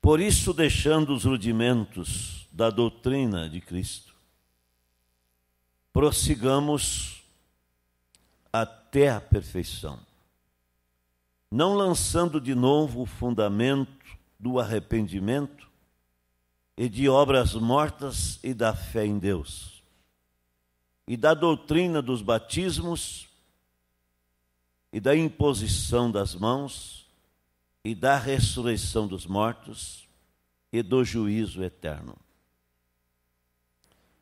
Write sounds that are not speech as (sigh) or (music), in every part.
Por isso, deixando os rudimentos da doutrina de Cristo, prossigamos até a perfeição, não lançando de novo o fundamento do arrependimento e de obras mortas e da fé em Deus, e da doutrina dos batismos e da imposição das mãos e da ressurreição dos mortos e do juízo eterno.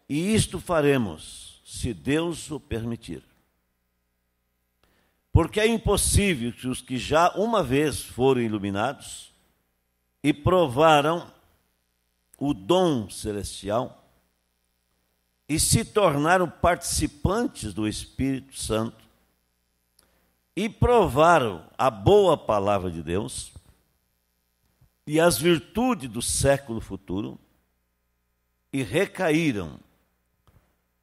E isto faremos, se Deus o permitir. Porque é impossível que os que já uma vez foram iluminados e provaram o dom celestial e se tornaram participantes do Espírito Santo e provaram a boa palavra de Deus, e as virtudes do século futuro e recaíram,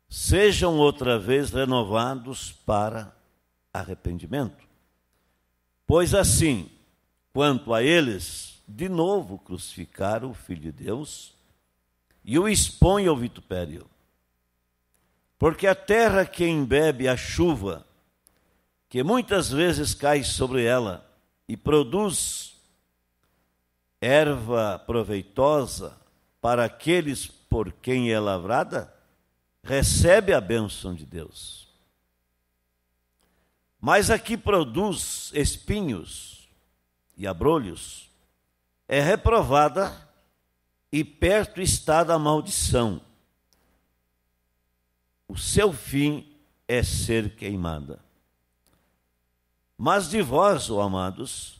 sejam outra vez renovados para arrependimento. Pois assim, quanto a eles, de novo crucificaram o Filho de Deus e o expõe ao vitupério. Porque a terra que embebe a chuva, que muitas vezes cai sobre ela e produz erva proveitosa para aqueles por quem é lavrada, recebe a bênção de Deus. Mas a que produz espinhos e abrolhos é reprovada e perto está da maldição. O seu fim é ser queimada. Mas de vós, ó amados,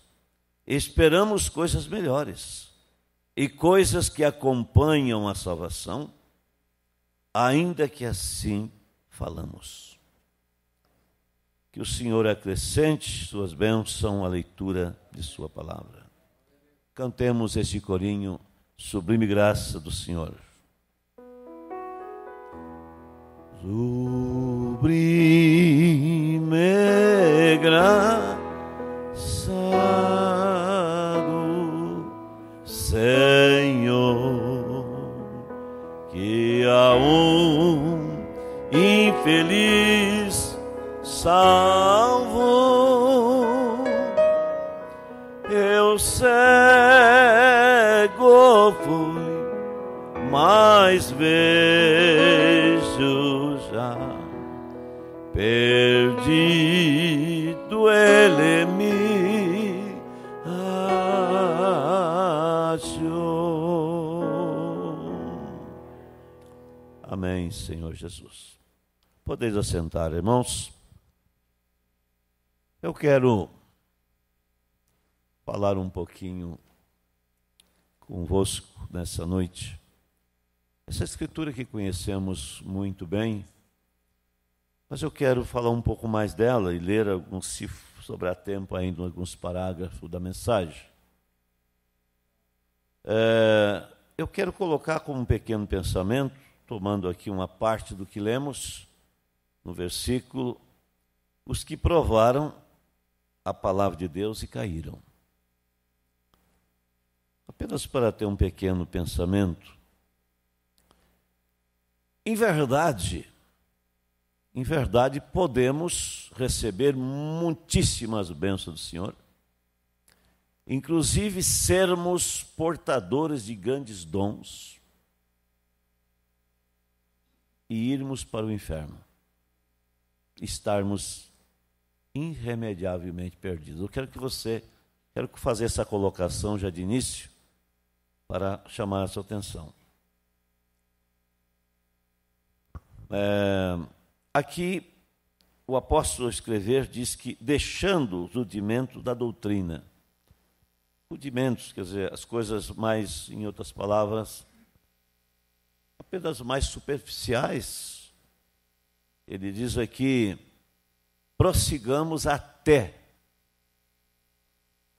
esperamos coisas melhores e coisas que acompanham a salvação, ainda que assim falamos. Que o Senhor acrescente suas bênçãos à leitura de Sua palavra. Cantemos este corinho, sublime graça do Senhor. Sublime graça Jesus. Podeis assentar, irmãos. Eu quero falar um pouquinho convosco nessa noite. Essa escritura que conhecemos muito bem, mas eu quero falar um pouco mais dela e ler alguns, se sobrar tempo ainda, alguns parágrafos da mensagem. É, eu quero colocar como um pequeno pensamento tomando aqui uma parte do que lemos, no versículo, os que provaram a palavra de Deus e caíram. Apenas para ter um pequeno pensamento. Em verdade, em verdade, podemos receber muitíssimas bênçãos do Senhor, inclusive sermos portadores de grandes dons e irmos para o inferno, estarmos irremediavelmente perdidos. Eu quero que você, quero fazer essa colocação já de início para chamar a sua atenção. É, aqui o apóstolo escrever diz que deixando os rudimentos da doutrina, rudimentos, quer dizer, as coisas mais, em outras palavras, apenas mais superficiais. Ele diz aqui: prossigamos até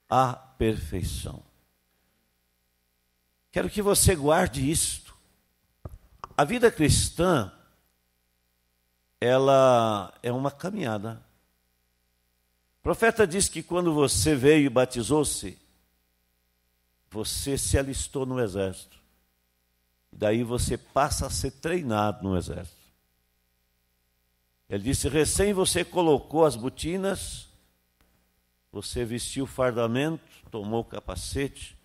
a perfeição. Quero que você guarde isto. A vida cristã, ela é uma caminhada. O profeta diz que quando você veio e batizou-se, você se alistou no exército. E daí você passa a ser treinado no exército. Ele disse: recém você colocou as botinas, você vestiu o fardamento, tomou o capacete,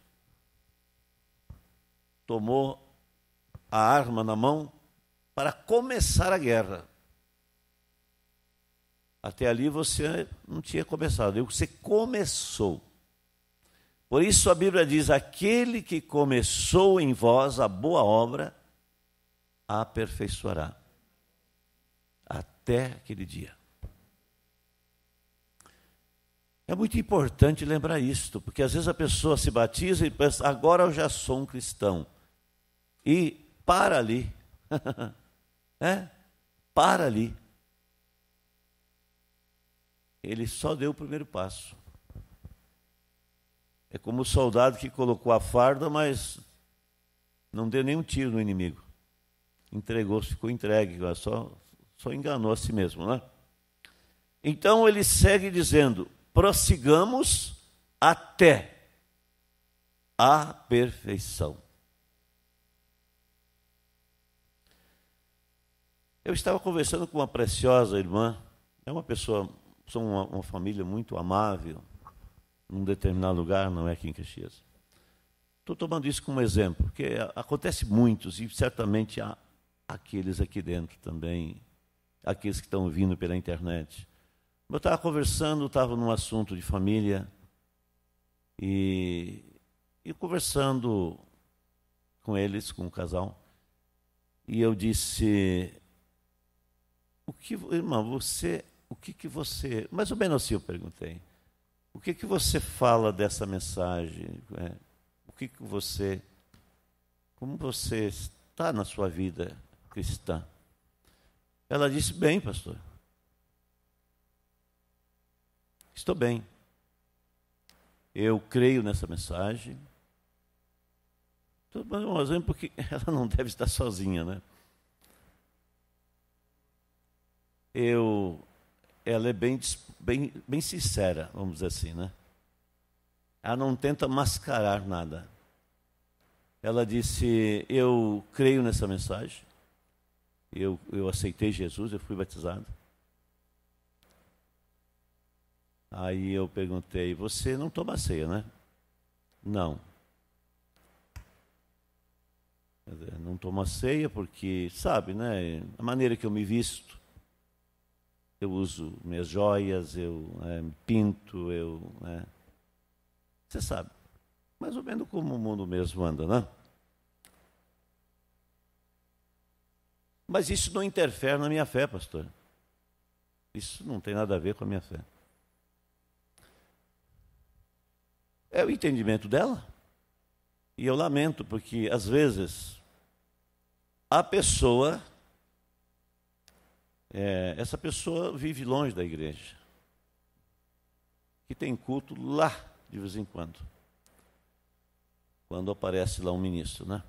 tomou a arma na mão para começar a guerra. Até ali você não tinha começado, é você começou. Por isso a Bíblia diz: aquele que começou em vós a boa obra, a aperfeiçoará até aquele dia. É muito importante lembrar isto, porque às vezes a pessoa se batiza e pensa, agora eu já sou um cristão. E para ali. (laughs) é? Para ali. Ele só deu o primeiro passo. É como o soldado que colocou a farda, mas não deu nenhum tiro no inimigo. entregou ficou entregue, só, só enganou a si mesmo, né? Então ele segue dizendo: prossigamos até a perfeição. Eu estava conversando com uma preciosa irmã, é uma pessoa, são uma, uma família muito amável, num determinado lugar, não é aqui em Caxias. Estou tomando isso como exemplo, porque acontece muitos e certamente há aqueles aqui dentro também, aqueles que estão vindo pela internet. Eu estava conversando, estava num assunto de família e, e conversando com eles, com o casal, e eu disse: o que, irmão, você, o que que você, mais ou menos assim eu perguntei, o que, que você fala dessa mensagem? É, o que, que você. Como você está na sua vida cristã? Ela disse: Bem, pastor. Estou bem. Eu creio nessa mensagem. Estou dando um exemplo porque (laughs) ela não deve estar sozinha, né? Eu ela é bem, bem, bem sincera, vamos dizer assim, né? Ela não tenta mascarar nada. Ela disse: Eu creio nessa mensagem, eu, eu aceitei Jesus, eu fui batizado. Aí eu perguntei: Você não toma ceia, né? Não. não toma ceia porque, sabe, né? A maneira que eu me visto, eu uso minhas joias, eu é, pinto, eu. É, você sabe, mais ou menos como o mundo mesmo anda, não né? Mas isso não interfere na minha fé, pastor. Isso não tem nada a ver com a minha fé. É o entendimento dela. E eu lamento, porque às vezes a pessoa é, essa pessoa vive longe da igreja, que tem culto lá de vez em quando, quando aparece lá um ministro, né?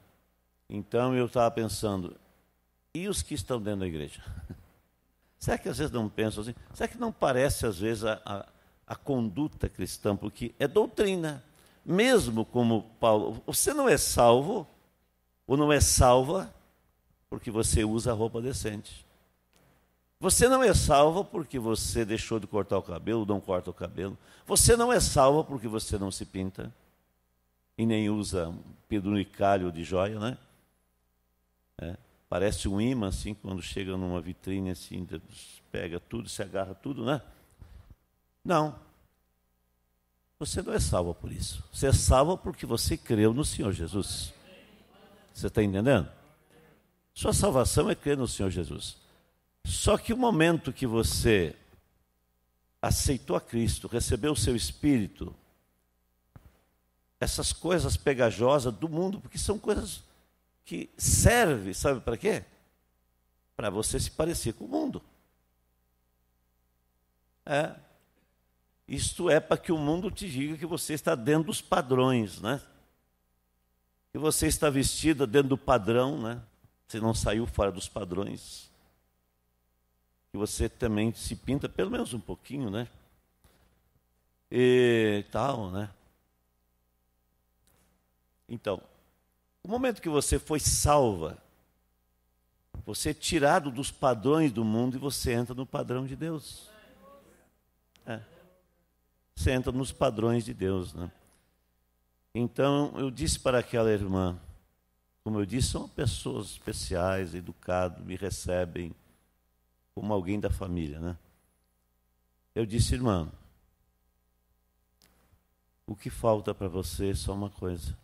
Então eu estava pensando, e os que estão dentro da igreja? (laughs) Será que às vezes não pensam assim? Será que não parece às vezes a, a, a conduta cristã? Porque é doutrina. Mesmo como Paulo, você não é salvo ou não é salva porque você usa roupa decente. Você não é salvo porque você deixou de cortar o cabelo, não corta o cabelo. Você não é salvo porque você não se pinta e nem usa pedrunicalho de joia, né? É, parece um imã, assim, quando chega numa vitrine, assim, pega tudo, se agarra tudo, né? Não. Você não é salvo por isso. Você é salvo porque você creu no Senhor Jesus. Você está entendendo? Sua salvação é crer no Senhor Jesus. Só que o momento que você aceitou a Cristo, recebeu o seu espírito, essas coisas pegajosas do mundo, porque são coisas que servem, sabe para quê? Para você se parecer com o mundo. É. Isto é para que o mundo te diga que você está dentro dos padrões, né? Que você está vestida dentro do padrão, né? Você não saiu fora dos padrões que você também se pinta pelo menos um pouquinho, né? E tal, né? Então, o momento que você foi salva, você é tirado dos padrões do mundo e você entra no padrão de Deus. É. Você entra nos padrões de Deus, né? Então, eu disse para aquela irmã, como eu disse, são pessoas especiais, educadas, me recebem, como alguém da família, né? Eu disse, irmã, o que falta para você é só uma coisa: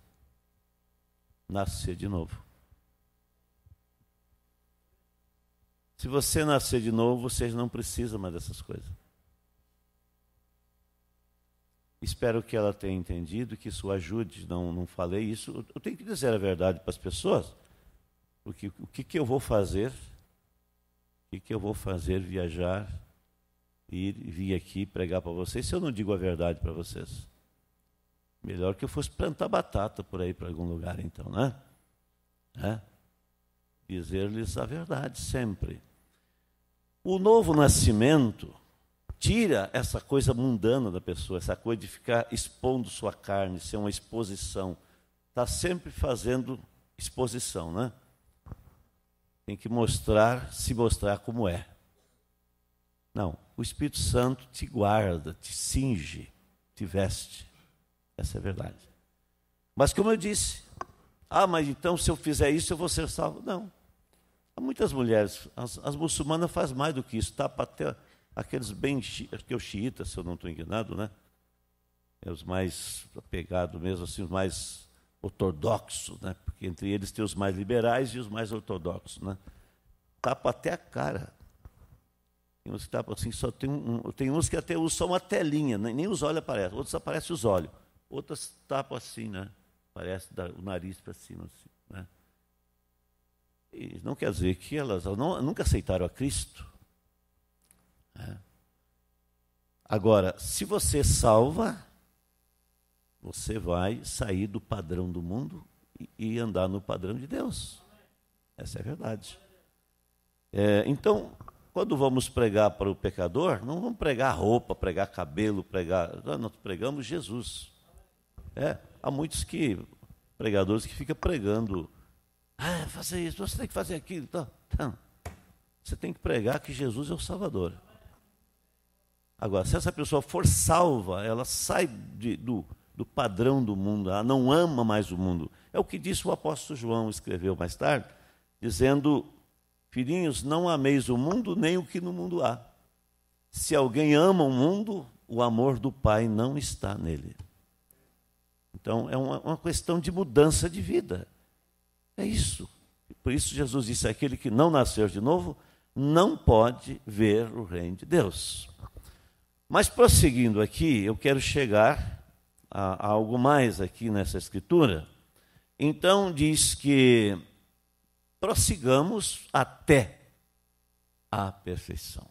nascer de novo. Se você nascer de novo, vocês não precisam mais dessas coisas. Espero que ela tenha entendido, que isso ajude. Não, não falei isso. Eu tenho que dizer a verdade para as pessoas. Porque, o que, que eu vou fazer que, que eu vou fazer viajar, e vir aqui pregar para vocês se eu não digo a verdade para vocês? Melhor que eu fosse plantar batata por aí para algum lugar, então, né? né? Dizer-lhes a verdade sempre. O novo nascimento tira essa coisa mundana da pessoa, essa coisa de ficar expondo sua carne, ser uma exposição. Está sempre fazendo exposição, né? tem que mostrar, se mostrar como é. Não, o Espírito Santo te guarda, te cinge, te veste. Essa é a verdade. Mas como eu disse, ah, mas então se eu fizer isso eu vou ser salvo? Não. Há muitas mulheres, as, as muçulmanas fazem mais do que isso, tá? Até aqueles bem que é o xiita, se eu não estou enganado, né? É os mais apegados mesmo, assim, os mais ortodoxo, né? porque entre eles tem os mais liberais e os mais ortodoxos. Né? Tapa até a cara. Tem uns que tapam assim, só tem, um, tem uns que até usam só uma telinha, né? nem os olhos aparecem, outros aparecem os olhos, outras tapam assim, né? Parece o nariz para cima. Assim, né? E não quer dizer que elas, elas não, nunca aceitaram a Cristo. Né? Agora, se você salva, você vai sair do padrão do mundo e andar no padrão de Deus. Essa é a verdade. É, então, quando vamos pregar para o pecador, não vamos pregar roupa, pregar cabelo, pregar. Nós pregamos Jesus. É, há muitos que pregadores que ficam pregando. Ah, fazer isso, você tem que fazer aquilo. Tá, tá. Você tem que pregar que Jesus é o Salvador. Agora, se essa pessoa for salva, ela sai de, do, do padrão do mundo, ela não ama mais o mundo. É o que disse o apóstolo João, escreveu mais tarde, dizendo: Filhinhos, não ameis o mundo nem o que no mundo há. Se alguém ama o mundo, o amor do Pai não está nele. Então, é uma, uma questão de mudança de vida. É isso. Por isso, Jesus disse: aquele que não nascer de novo não pode ver o reino de Deus. Mas prosseguindo aqui, eu quero chegar há, algo mais aqui nessa escritura. Então diz que prossigamos até a perfeição.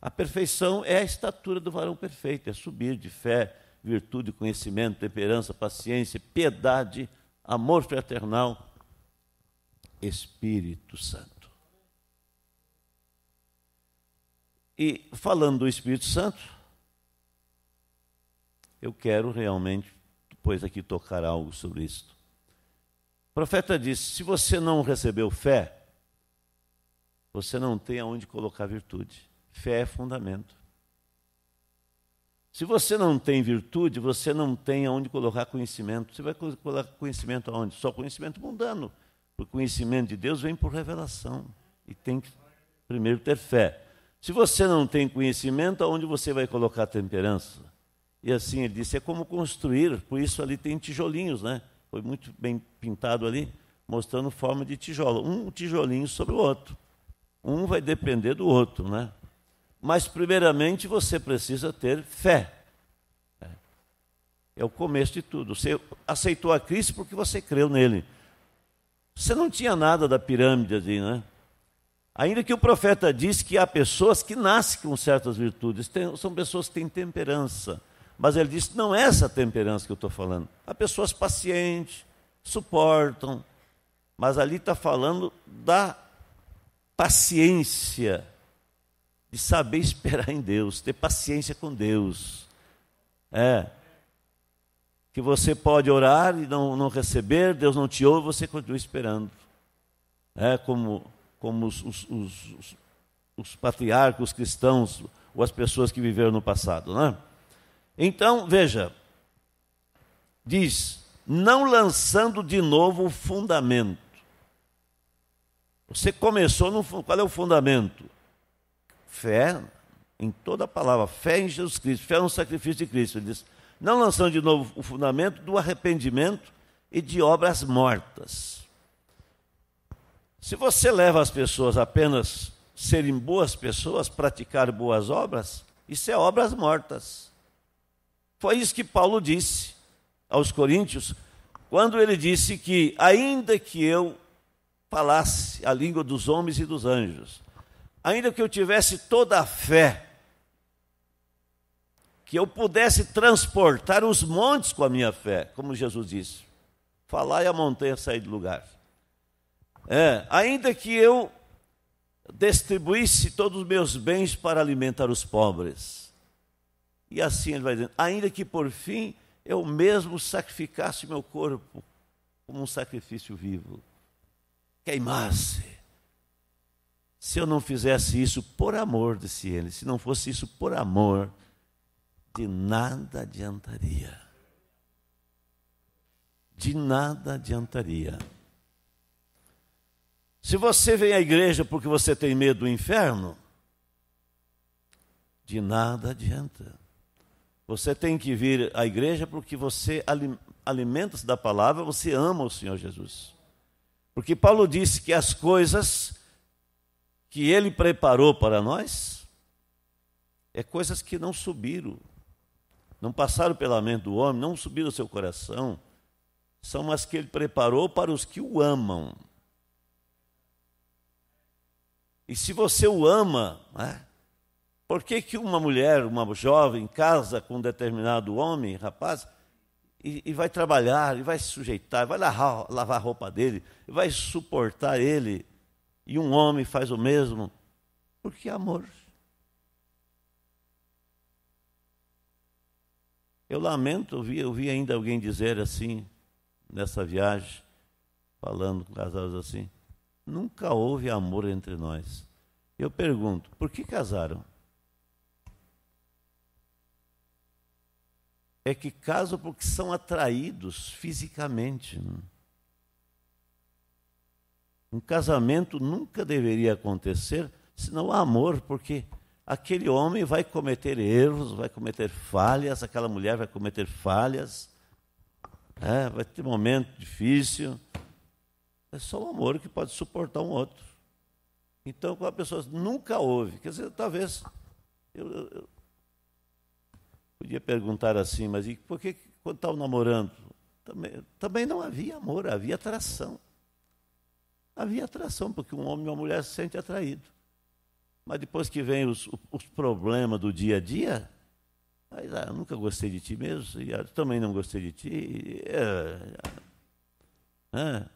A perfeição é a estatura do varão perfeito, é subir de fé, virtude, conhecimento, temperança, paciência, piedade, amor fraternal, Espírito Santo. E falando do Espírito Santo, eu quero realmente depois aqui tocar algo sobre isso. O profeta disse: se você não recebeu fé, você não tem aonde colocar virtude. Fé é fundamento. Se você não tem virtude, você não tem aonde colocar conhecimento. Você vai colocar conhecimento aonde? Só conhecimento mundano. Porque o conhecimento de Deus vem por revelação. E tem que primeiro ter fé. Se você não tem conhecimento, aonde você vai colocar temperança? E assim ele disse: é como construir, por isso ali tem tijolinhos, né? Foi muito bem pintado ali, mostrando forma de tijolo, um tijolinho sobre o outro. Um vai depender do outro, né? Mas primeiramente você precisa ter fé. É, é o começo de tudo. Você aceitou a Cristo porque você creu nele. Você não tinha nada da pirâmide ali, né? Ainda que o profeta diz que há pessoas que nascem com certas virtudes, tem, são pessoas que têm temperança, mas ele disse: não é essa temperança que eu estou falando. Há pessoas pacientes, suportam, mas ali está falando da paciência, de saber (laughs) esperar em Deus, ter paciência com Deus. É. Que você pode orar e não, não receber, Deus não te ouve, você continua esperando. É como, como os, os, os, os patriarcas, os cristãos, ou as pessoas que viveram no passado, não é? Então, veja, diz, não lançando de novo o fundamento. Você começou no qual é o fundamento? Fé em toda a palavra, fé em Jesus Cristo, fé no sacrifício de Cristo. Ele diz, não lançando de novo o fundamento do arrependimento e de obras mortas. Se você leva as pessoas apenas serem boas pessoas, praticar boas obras, isso é obras mortas. Foi isso que Paulo disse aos Coríntios, quando ele disse que, ainda que eu falasse a língua dos homens e dos anjos, ainda que eu tivesse toda a fé, que eu pudesse transportar os montes com a minha fé, como Jesus disse, falar e a montanha sair do lugar. É, ainda que eu distribuísse todos os meus bens para alimentar os pobres, e assim ele vai dizendo: ainda que por fim eu mesmo sacrificasse meu corpo como um sacrifício vivo, queimasse. Se eu não fizesse isso por amor, disse ele, se não fosse isso por amor, de nada adiantaria. De nada adiantaria. Se você vem à igreja porque você tem medo do inferno, de nada adianta. Você tem que vir à igreja porque você alimenta-se da palavra, você ama o Senhor Jesus. Porque Paulo disse que as coisas que ele preparou para nós é coisas que não subiram, não passaram pela mente do homem, não subiram ao seu coração, são as que ele preparou para os que o amam. E se você o ama, né? Por que, que uma mulher, uma jovem, casa com um determinado homem, rapaz, e, e vai trabalhar, e vai se sujeitar, vai lavar, lavar a roupa dele, vai suportar ele, e um homem faz o mesmo? Porque amor. Eu lamento, eu vi, eu vi ainda alguém dizer assim, nessa viagem, falando com casados assim: nunca houve amor entre nós. Eu pergunto, por que casaram? é que casam porque são atraídos fisicamente. Um casamento nunca deveria acontecer se não há amor, porque aquele homem vai cometer erros, vai cometer falhas, aquela mulher vai cometer falhas, é, vai ter momento difícil. É só o amor que pode suportar um outro. Então, quando a pessoa nunca ouve, quer dizer, talvez eu, eu, Podia perguntar assim, mas e por que quando estavam tá namorando? Também, também não havia amor, havia atração. Havia atração, porque um homem e uma mulher se sentem atraídos. Mas depois que vem os, os problemas do dia a dia, aí, ah, nunca gostei de ti mesmo, e, ah, também não gostei de ti. E, é, é, é,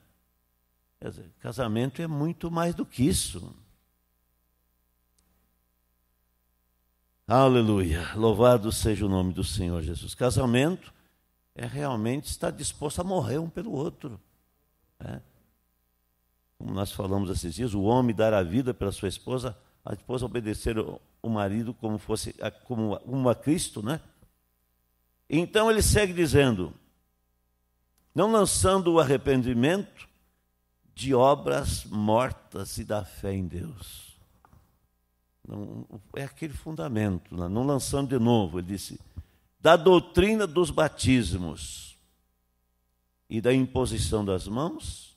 Quer dizer, casamento é muito mais do que isso. Aleluia. Louvado seja o nome do Senhor Jesus. Casamento é realmente estar disposto a morrer um pelo outro. Né? Como nós falamos esses dias, o homem dar a vida pela sua esposa, a esposa obedecer o marido como fosse como uma Cristo, né? Então ele segue dizendo: não lançando o arrependimento de obras mortas e da fé em Deus. Não, é aquele fundamento, né? não lançando de novo, ele disse, da doutrina dos batismos e da imposição das mãos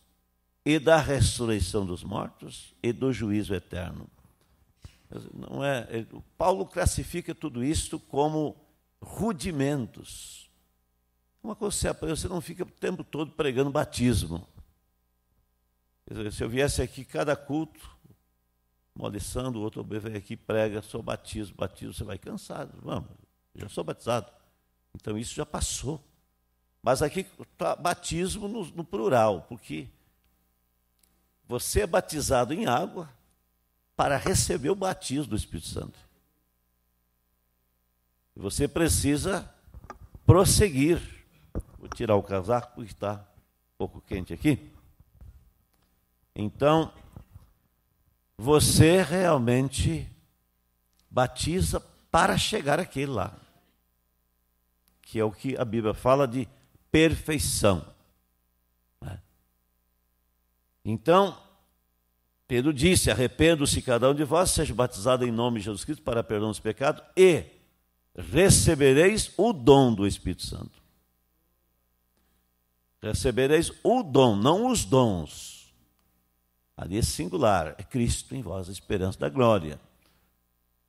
e da ressurreição dos mortos e do juízo eterno. Não é, Paulo classifica tudo isto como rudimentos. Uma coisa você aprende, você não fica o tempo todo pregando batismo. Se eu viesse aqui cada culto um o outro vem aqui prega, sou batismo, batismo, você vai cansado. Vamos, já sou batizado. Então isso já passou. Mas aqui tá, batismo no, no plural, porque você é batizado em água para receber o batismo do Espírito Santo. Você precisa prosseguir. Vou tirar o casaco porque está um pouco quente aqui. Então, você realmente batiza para chegar aquele lá, que é o que a Bíblia fala de perfeição. Né? Então, Pedro disse: Arrependo-se cada um de vós, seja batizado em nome de Jesus Cristo para perdão dos pecados e recebereis o dom do Espírito Santo. Recebereis o dom, não os dons Ali é singular, é Cristo em vós, a esperança da glória.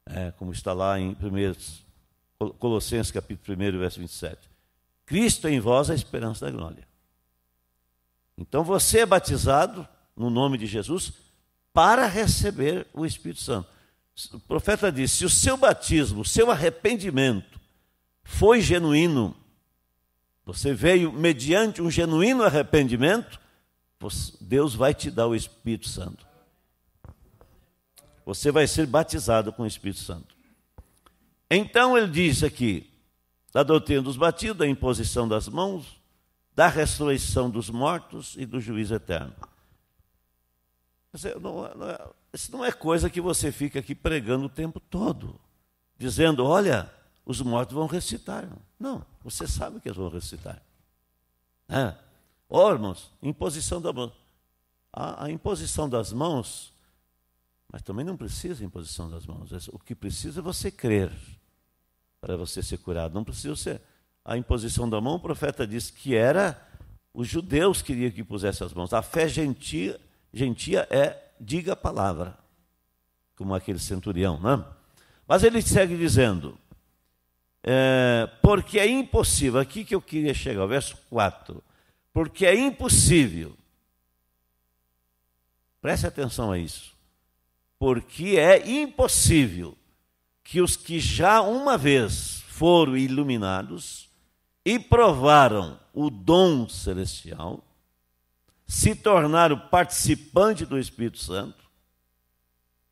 É, como está lá em 1 Colossenses, capítulo 1, verso 27. Cristo em vós, a esperança da glória. Então você é batizado no nome de Jesus para receber o Espírito Santo. O profeta disse: se o seu batismo, o seu arrependimento foi genuíno, você veio mediante um genuíno arrependimento, Deus vai te dar o Espírito Santo. Você vai ser batizado com o Espírito Santo. Então ele diz aqui, da doutrina dos batidos, da imposição das mãos, da ressurreição dos mortos e do juízo eterno. não, é, não é, isso não é coisa que você fica aqui pregando o tempo todo, dizendo, olha, os mortos vão ressuscitar. Não, você sabe que eles vão ressuscitar. É. Ó, oh, irmãos, imposição da mão. A, a imposição das mãos, mas também não precisa imposição das mãos. É o que precisa é você crer para você ser curado. Não precisa ser a imposição da mão. O profeta disse que era os judeus queriam que pusesse as mãos. A fé gentia, gentia é diga a palavra, como aquele centurião, né? Mas ele segue dizendo, é, porque é impossível, aqui que eu queria chegar, verso 4 porque é impossível. Preste atenção a isso. Porque é impossível que os que já uma vez foram iluminados e provaram o dom celestial, se tornaram participantes do Espírito Santo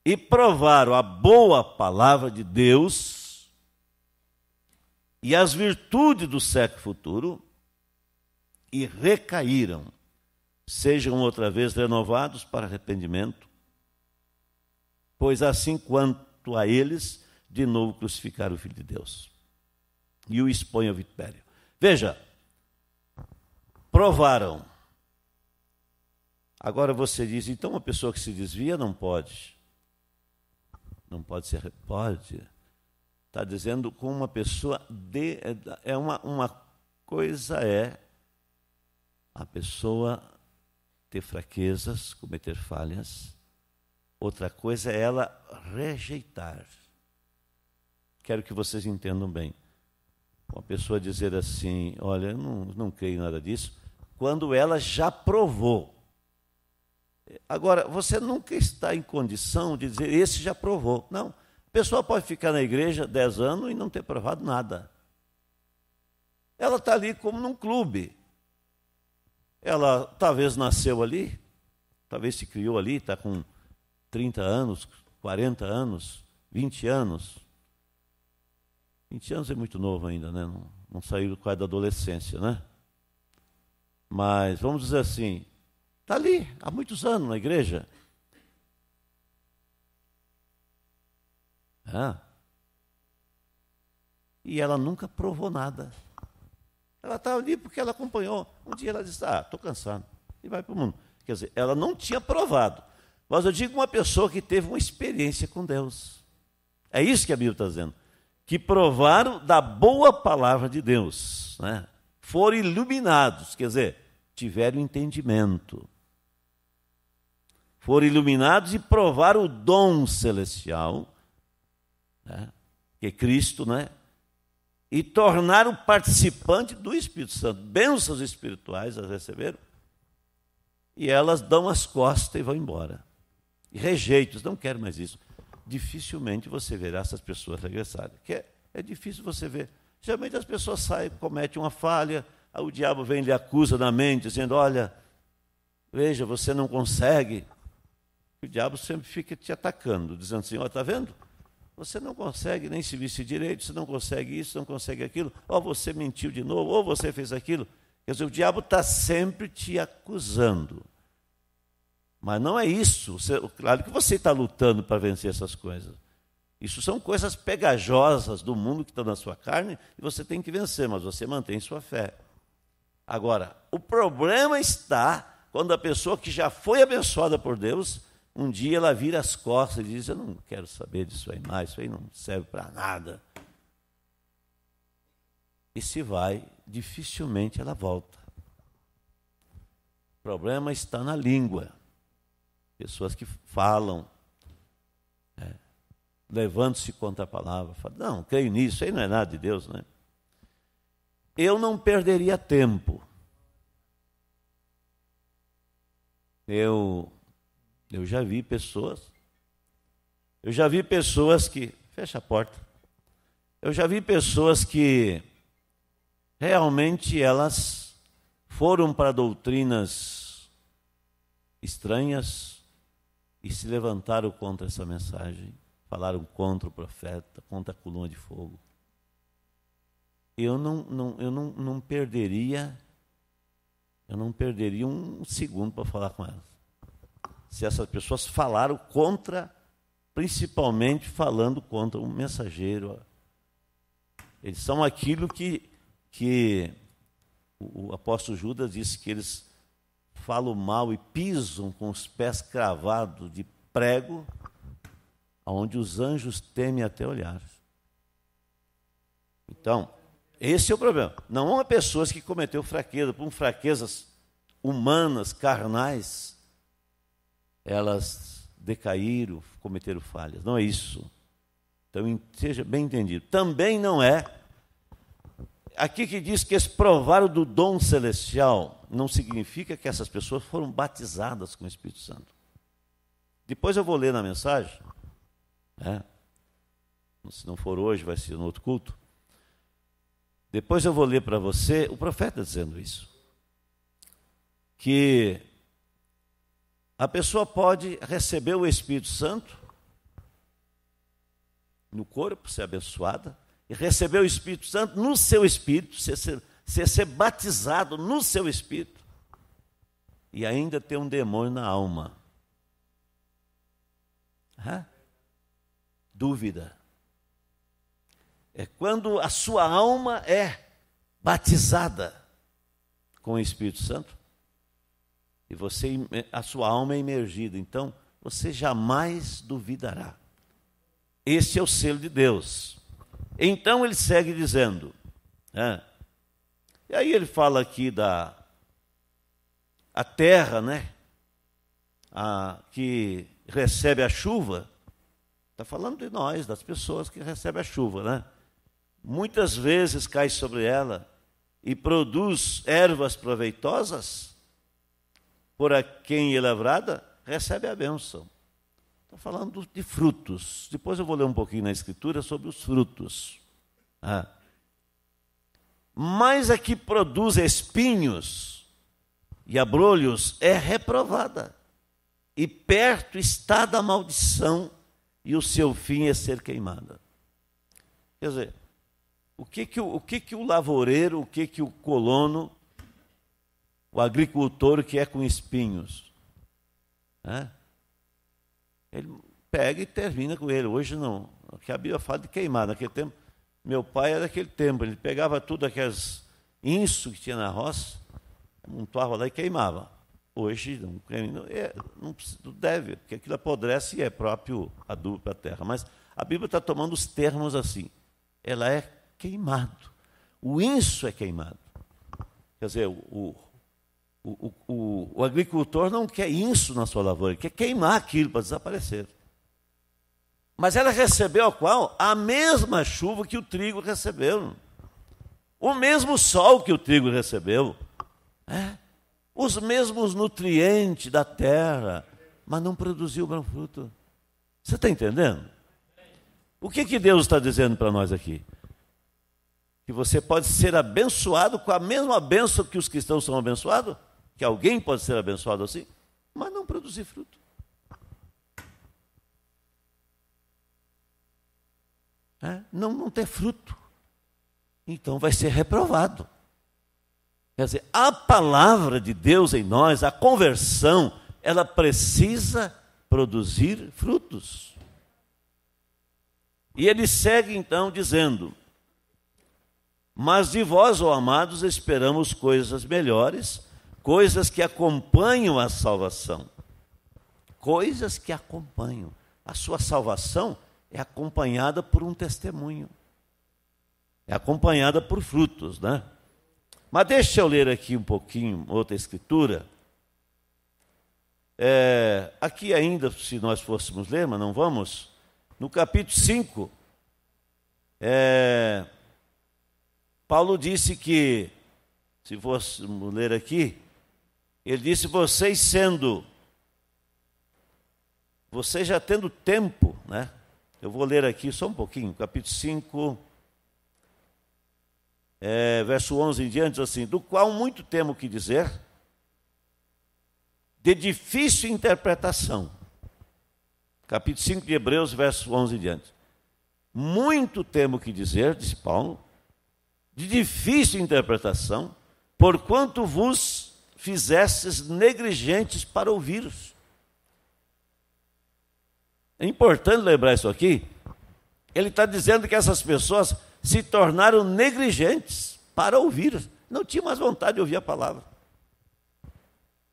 e provaram a boa palavra de Deus e as virtudes do século futuro, e recaíram, sejam outra vez renovados para arrependimento, pois assim quanto a eles, de novo crucificaram o Filho de Deus e o expõem ao vitupério. Veja, provaram. Agora você diz, então uma pessoa que se desvia não pode. Não pode ser, pode. Está dizendo com uma pessoa de, é, é uma, uma coisa é a pessoa ter fraquezas, cometer falhas. Outra coisa é ela rejeitar. Quero que vocês entendam bem. Uma pessoa dizer assim: Olha, eu não, não creio em nada disso, quando ela já provou. Agora, você nunca está em condição de dizer: Esse já provou. Não. A pessoa pode ficar na igreja 10 anos e não ter provado nada. Ela está ali como num clube. Ela talvez nasceu ali, talvez se criou ali, está com 30 anos, 40 anos, 20 anos. 20 anos é muito novo ainda, né? Não, não saiu do quadro da adolescência, né? Mas vamos dizer assim, está ali há muitos anos na igreja. Ah. E ela nunca provou nada. Ela está ali porque ela acompanhou. Um dia ela disse, ah, estou cansado, e vai para o mundo. Quer dizer, ela não tinha provado. Mas eu digo uma pessoa que teve uma experiência com Deus. É isso que a Bíblia está dizendo. Que provaram da boa palavra de Deus. Né? Foram iluminados, quer dizer, tiveram entendimento. Foram iluminados e provaram o dom celestial né? que Cristo né, e tornaram participante do Espírito Santo. Bênçãos espirituais as receberam. E elas dão as costas e vão embora. E rejeitos, não quero mais isso. Dificilmente você verá essas pessoas regressarem. Que é, é difícil você ver. Geralmente as pessoas saem, cometem uma falha, aí o diabo vem e lhe acusa na mente, dizendo: Olha, veja, você não consegue. O diabo sempre fica te atacando, dizendo assim: Ó, está vendo? Você não consegue nem se vestir direito, você não consegue isso, não consegue aquilo, ou você mentiu de novo, ou você fez aquilo. Quer dizer, o diabo está sempre te acusando. Mas não é isso. Você, claro que você está lutando para vencer essas coisas. Isso são coisas pegajosas do mundo que estão na sua carne e você tem que vencer, mas você mantém sua fé. Agora, o problema está quando a pessoa que já foi abençoada por Deus um dia ela vira as costas e diz: Eu não quero saber disso aí mais, isso aí não serve para nada. E se vai, dificilmente ela volta. O problema está na língua. Pessoas que falam, é, levando-se contra a palavra, falam: Não, creio nisso, isso aí não é nada de Deus, né? Eu não perderia tempo. Eu eu já vi pessoas, eu já vi pessoas que. Fecha a porta. Eu já vi pessoas que realmente elas foram para doutrinas estranhas e se levantaram contra essa mensagem, falaram contra o profeta, contra a coluna de fogo. Eu não, não eu não, não perderia, eu não perderia um segundo para falar com elas se essas pessoas falaram contra, principalmente falando contra o um mensageiro. Eles são aquilo que, que o apóstolo Judas disse que eles falam mal e pisam com os pés cravados de prego, aonde os anjos temem até olhar. Então, esse é o problema. Não há pessoas que cometeu fraqueza, por fraquezas humanas, carnais, elas decaíram, cometeram falhas. Não é isso. Então, seja bem entendido. Também não é. Aqui que diz que eles provaram do dom celestial, não significa que essas pessoas foram batizadas com o Espírito Santo. Depois eu vou ler na mensagem, né? se não for hoje, vai ser no outro culto. Depois eu vou ler para você o profeta dizendo isso. Que a pessoa pode receber o Espírito Santo no corpo, ser abençoada, e receber o Espírito Santo no seu espírito, ser, ser, ser batizado no seu espírito, e ainda ter um demônio na alma. Hã? Dúvida. É quando a sua alma é batizada com o Espírito Santo e você eh, a sua alma é imergida, então você jamais duvidará. Este é o selo de Deus. Então ele segue dizendo, né? e aí ele fala aqui da a terra, né? A, que recebe a chuva, está falando de nós, das pessoas que recebem a chuva, né? Muitas vezes cai sobre ela e produz ervas proveitosas, por a quem é lavrada, recebe a bênção. Estou falando de frutos. Depois eu vou ler um pouquinho na Escritura sobre os frutos. Ah. Mas a que produz espinhos e abrolhos é reprovada, e perto está da maldição, e o seu fim é ser queimada. Quer dizer, o que que o, o, que que o lavoureiro, o que que o colono o agricultor que é com espinhos. Né? Ele pega e termina com ele. Hoje não. Que a Bíblia fala de queimar. Naquele tempo, meu pai era daquele tempo, ele pegava tudo aqueles inso que tinha na roça, amontoava lá e queimava. Hoje não, é, não, é, não, deve, porque aquilo apodrece e é próprio adubo para a terra. Mas a Bíblia está tomando os termos assim. Ela é queimado. O inso é queimado. Quer dizer, o, o, o, o agricultor não quer isso na sua lavoura, quer queimar aquilo para desaparecer. Mas ela recebeu a qual? A mesma chuva que o trigo recebeu. O mesmo sol que o trigo recebeu. É. Os mesmos nutrientes da terra, mas não produziu bom fruto. Você está entendendo? O que, que Deus está dizendo para nós aqui? Que você pode ser abençoado com a mesma bênção que os cristãos são abençoados? que alguém pode ser abençoado assim, mas não produzir fruto. É? Não, não ter fruto. Então vai ser reprovado. Quer dizer, a palavra de Deus em nós, a conversão, ela precisa produzir frutos. E ele segue então dizendo: Mas de vós, ó amados, esperamos coisas melhores coisas que acompanham a salvação. Coisas que acompanham. A sua salvação é acompanhada por um testemunho. É acompanhada por frutos, né? Mas deixa eu ler aqui um pouquinho outra escritura. É, aqui ainda, se nós fôssemos ler, mas não vamos, no capítulo 5, é, Paulo disse que, se fôssemos ler aqui, ele disse: Vocês sendo, vocês já tendo tempo, né? Eu vou ler aqui só um pouquinho, capítulo 5, é, verso 11 em diante, assim: Do qual muito temo que dizer, de difícil interpretação. Capítulo 5 de Hebreus, verso 11 em diante. Muito temo que dizer, disse Paulo, de difícil interpretação, porquanto vos fizesses negligentes para ouvir-os. É importante lembrar isso aqui. Ele está dizendo que essas pessoas se tornaram negligentes para ouvir. Não tinha mais vontade de ouvir a palavra.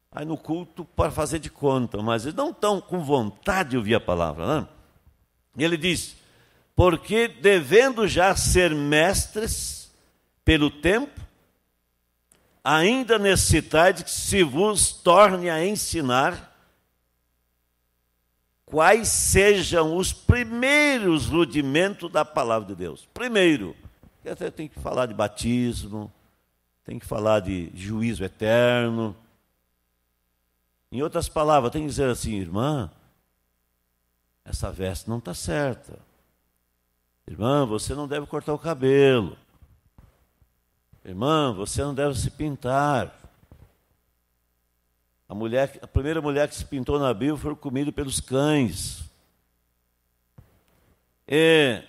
Aí no culto para fazer de conta, mas eles não estão com vontade de ouvir a palavra. Né? E ele diz: porque devendo já ser mestres pelo tempo, ainda necessidade que se vos torne a ensinar quais sejam os primeiros rudimentos da palavra de Deus. Primeiro, até tem que falar de batismo, tem que falar de juízo eterno. Em outras palavras, tem que dizer assim, irmã, essa veste não está certa. Irmã, você não deve cortar o cabelo. Irmã, você não deve se pintar. A, mulher, a primeira mulher que se pintou na Bíblia foi comida pelos cães. É,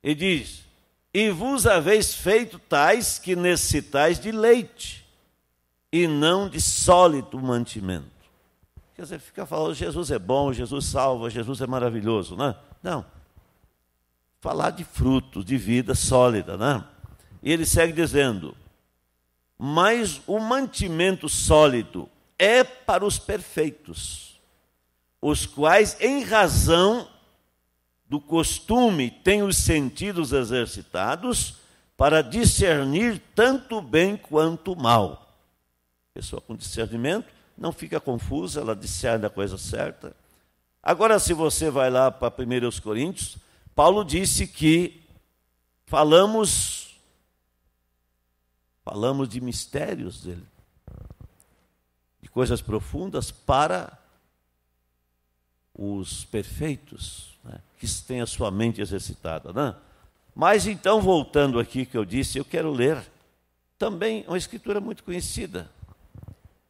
e diz: E vos haveis feito tais que necessitais de leite, e não de sólido mantimento. Quer dizer, fica falando: Jesus é bom, Jesus salva, Jesus é maravilhoso, né? Não. Falar de frutos, de vida sólida, né? E ele segue dizendo: Mas o mantimento sólido é para os perfeitos, os quais, em razão do costume, têm os sentidos exercitados para discernir tanto bem quanto mal. Pessoa com discernimento não fica confusa, ela discerne a coisa certa. Agora, se você vai lá para 1 Coríntios, Paulo disse que falamos Falamos de mistérios dele, de coisas profundas para os perfeitos, né, que têm a sua mente exercitada. Né? Mas então, voltando aqui que eu disse, eu quero ler também uma escritura muito conhecida.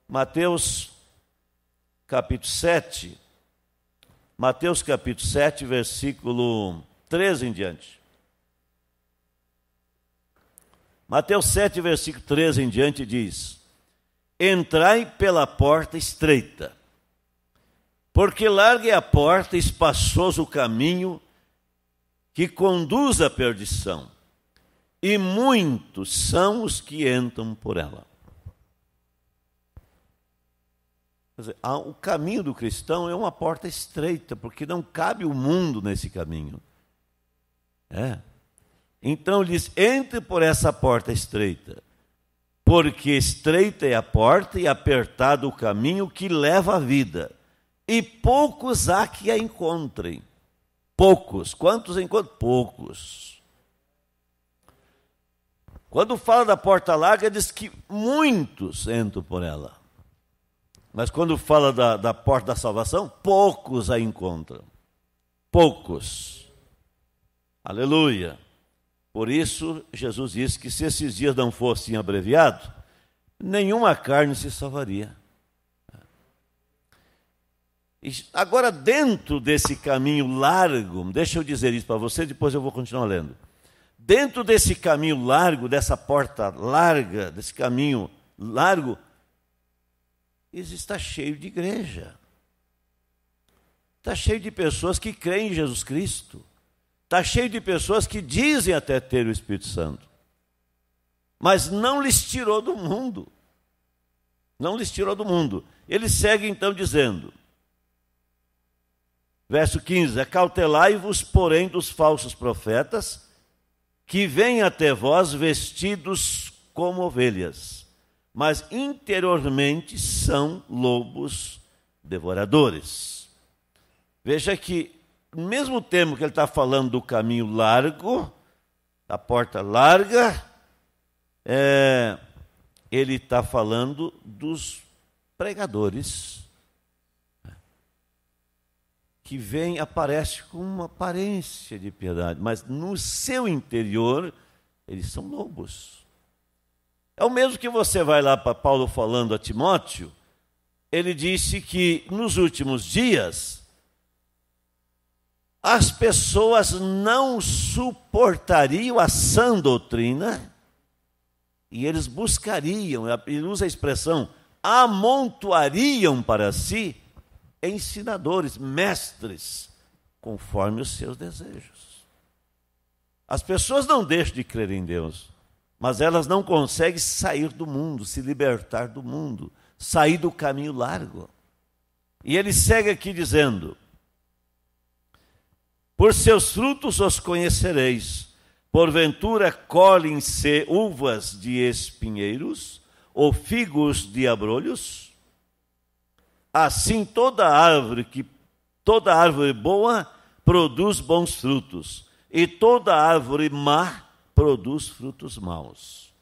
Mateus capítulo 7. Mateus capítulo 7, versículo 13 em diante. Mateus 7, versículo 13 em diante diz: Entrai pela porta estreita, porque larga é a porta, espaçoso o caminho que conduz à perdição, e muitos são os que entram por ela. Dizer, o caminho do cristão é uma porta estreita, porque não cabe o mundo nesse caminho. É, então diz: entre por essa porta estreita, porque estreita é a porta e apertado o caminho que leva à vida, e poucos há que a encontrem. Poucos. Quantos encontram? Poucos. Quando fala da porta larga, diz que muitos entram por ela. Mas quando fala da, da porta da salvação, poucos a encontram. Poucos. Aleluia. Por isso, Jesus disse que se esses dias não fossem abreviados, nenhuma carne se salvaria. agora, dentro desse caminho largo, deixa eu dizer isso para você, depois eu vou continuar lendo. Dentro desse caminho largo, dessa porta larga, desse caminho largo, está cheio de igreja. Está cheio de pessoas que creem em Jesus Cristo Está cheio de pessoas que dizem até ter o Espírito Santo, mas não lhes tirou do mundo. Não lhes tirou do mundo. Ele segue então dizendo, verso 15: Acautelai-vos, é porém, dos falsos profetas, que vêm até vós vestidos como ovelhas, mas interiormente são lobos devoradores. Veja que mesmo termo que ele está falando do caminho largo, da porta larga, é, ele está falando dos pregadores né, que vem aparece com uma aparência de piedade, mas no seu interior eles são lobos. É o mesmo que você vai lá para Paulo falando a Timóteo, ele disse que nos últimos dias as pessoas não suportariam a sã doutrina e eles buscariam, ele usa a expressão, amontoariam para si ensinadores, mestres, conforme os seus desejos. As pessoas não deixam de crer em Deus, mas elas não conseguem sair do mundo, se libertar do mundo, sair do caminho largo. E ele segue aqui dizendo: por seus frutos os conhecereis. Porventura colhem-se uvas de espinheiros ou figos de abrolhos? Assim toda árvore que toda árvore boa produz bons frutos, e toda árvore má produz frutos maus.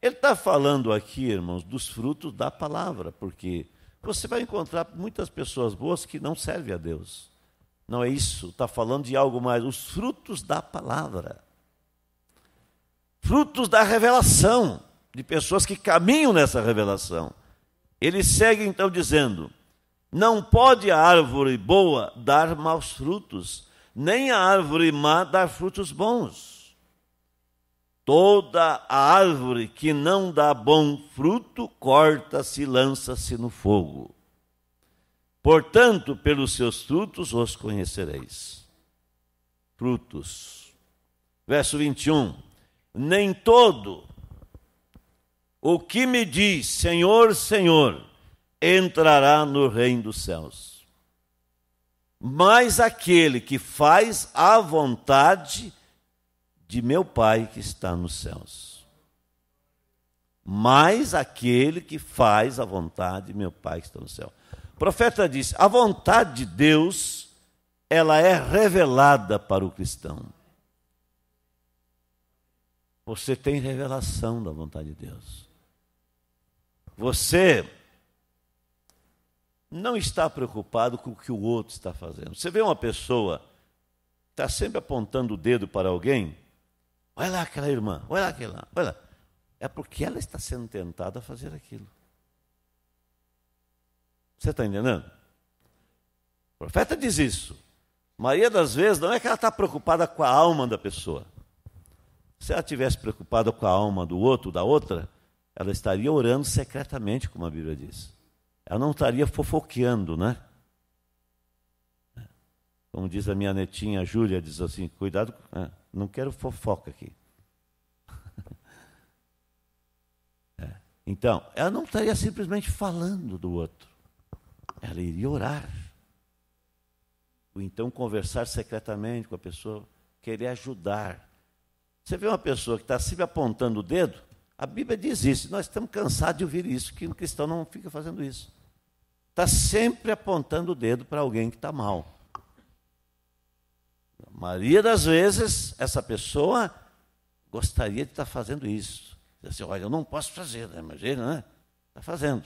Ele está falando aqui, irmãos, dos frutos da palavra, porque você vai encontrar muitas pessoas boas que não servem a Deus. Não é isso, está falando de algo mais. Os frutos da palavra, frutos da revelação, de pessoas que caminham nessa revelação. Ele segue então dizendo: Não pode a árvore boa dar maus frutos, nem a árvore má dar frutos bons. Toda a árvore que não dá bom fruto, corta-se e lança-se no fogo. Portanto, pelos seus frutos os conhecereis. Frutos. Verso 21. Nem todo o que me diz Senhor, Senhor, entrará no reino dos céus. Mas aquele que faz a vontade de meu Pai que está nos céus. Mas aquele que faz a vontade de meu Pai que está no céu profeta diz: a vontade de Deus, ela é revelada para o cristão. Você tem revelação da vontade de Deus. Você não está preocupado com o que o outro está fazendo. Você vê uma pessoa está sempre apontando o dedo para alguém. Olha lá aquela irmã, olha lá aquela, olha lá. É porque ela está sendo tentada a fazer aquilo. Você está entendendo? O profeta diz isso. Maria das vezes não é que ela está preocupada com a alma da pessoa. Se ela tivesse preocupada com a alma do outro, da outra, ela estaria orando secretamente, como a Bíblia diz. Ela não estaria fofoqueando, né? Como diz a minha netinha Júlia, diz assim: cuidado, né? não quero fofoca aqui. (laughs) É. Então, ela não estaria simplesmente falando do outro. Ela iria orar. Ou então conversar secretamente com a pessoa, querer ajudar. Você vê uma pessoa que está sempre apontando o dedo, a Bíblia diz isso. Nós estamos cansados de ouvir isso, que um cristão não fica fazendo isso. Está sempre apontando o dedo para alguém que está mal. A maioria das vezes, essa pessoa gostaria de estar tá fazendo isso. Diz assim, olha, eu não posso fazer, né? imagina, né? Está fazendo.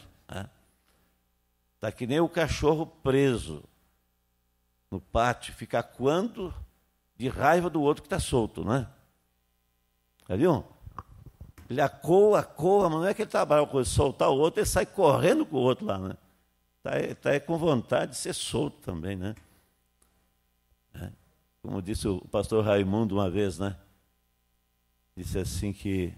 Está que nem o cachorro preso no pátio, fica quando de raiva do outro que está solto, né? Tá viu? Ele acoa, acoa, mas não é que ele trabalha tá com soltar o outro, ele sai correndo com o outro lá, né? Está tá, tá com vontade de ser solto também, né? É. Como disse o pastor Raimundo uma vez, né? Disse assim que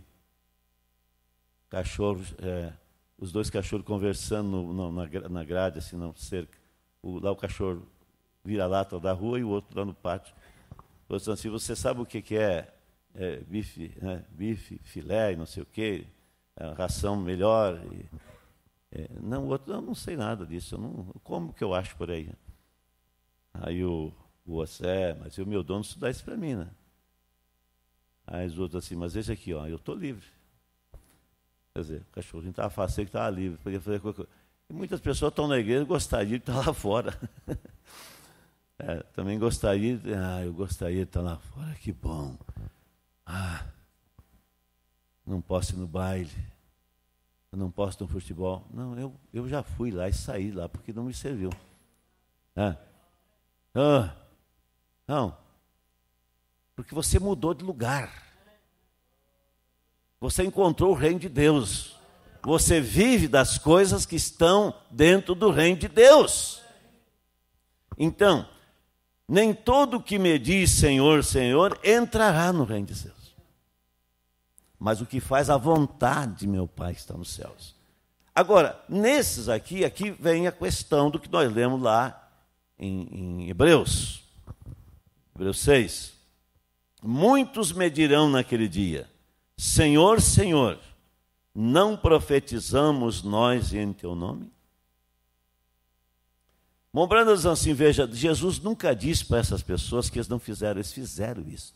cachorros. É, os dois cachorros conversando no, no, na, na grade, assim, não, cerca. O, lá o cachorro vira lata da rua e o outro lá no pátio. Falou assim, você sabe o que, que é, é bife, né? bife, filé, não sei o quê, é, ração melhor. E, é, não, o outro, eu não sei nada disso, eu não, como que eu acho por aí? Aí o, o outro, é, mas o meu dono estudar isso para mim, né? Aí os outros assim, mas esse aqui, ó, eu estou livre. Quer dizer, o cachorrinho estava faceiro, estava livre, podia fazer qualquer coisa. E muitas pessoas estão na igreja e gostariam de estar lá fora. (laughs) É, também gostaria, de, ah, eu gostaria de estar lá fora, que bom. Ah, não posso ir no baile, não posso ir no futebol. Não, eu, eu já fui lá e saí lá porque não me serviu. É. ah, não, porque você mudou de lugar. Você encontrou o reino de Deus. Você vive das coisas que estão dentro do reino de Deus. Então, nem todo que me diz Senhor, Senhor entrará no reino de Deus. Mas o que faz a vontade de meu Pai está nos céus. Agora, nesses aqui, aqui vem a questão do que nós lemos lá em, em Hebreus. Hebreus 6. Muitos me dirão naquele dia: Senhor, Senhor, não profetizamos nós em teu nome? Mombrandas assim, veja, Jesus nunca disse para essas pessoas que eles não fizeram, eles fizeram isso.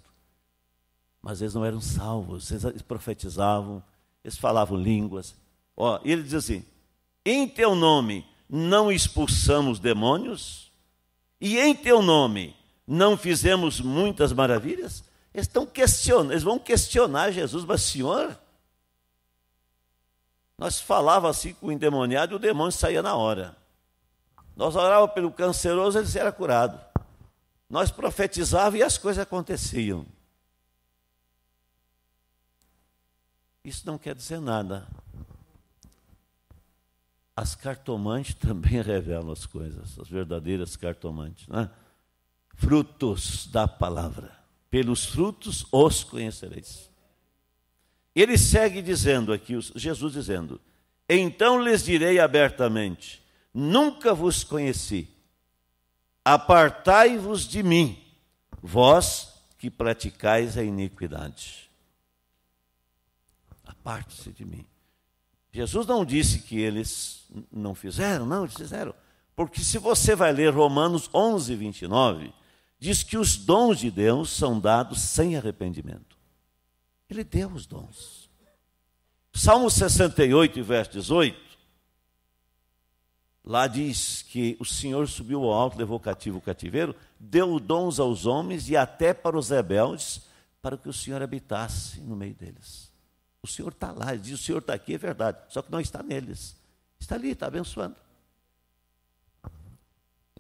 Mas eles não eram salvos, eles profetizavam, eles falavam línguas. Ó, e ele diz assim: em teu nome não expulsamos demônios, e em teu nome não fizemos muitas maravilhas. Eles estão questionando, eles vão questionar Jesus, mas Senhor, nós falava assim com o endemoniado e o demônio saía na hora. Nós orava pelo canceroso, ele era curado. Nós profetizava e as coisas aconteciam. Isso não quer dizer nada. As cartomantes (laughs) também revelam as coisas, as verdadeiras cartomantes, né? Frutos da palavra pelos frutos os conhecereis. Ele segue dizendo aqui, Jesus dizendo: Então lhes direi abertamente: Nunca vos conheci. Apartai-vos de mim, vós que praticais a iniquidade. Aparte-se de mim. Jesus não disse que eles não fizeram, não, eles fizeram. Porque se você vai ler Romanos 11, 29, diz que os dons de Deus são dados sem arrependimento. Ele deu os dons. Salmo 68, verso 18, lá diz que o Senhor subiu ao alto, levou cativo o cativeiro, deu dons aos homens e até para os rebeldes, para que o Senhor habitasse no meio deles. O Senhor está lá, diz: o Senhor está aqui, é verdade, só que não está neles. Está ali, está abençoando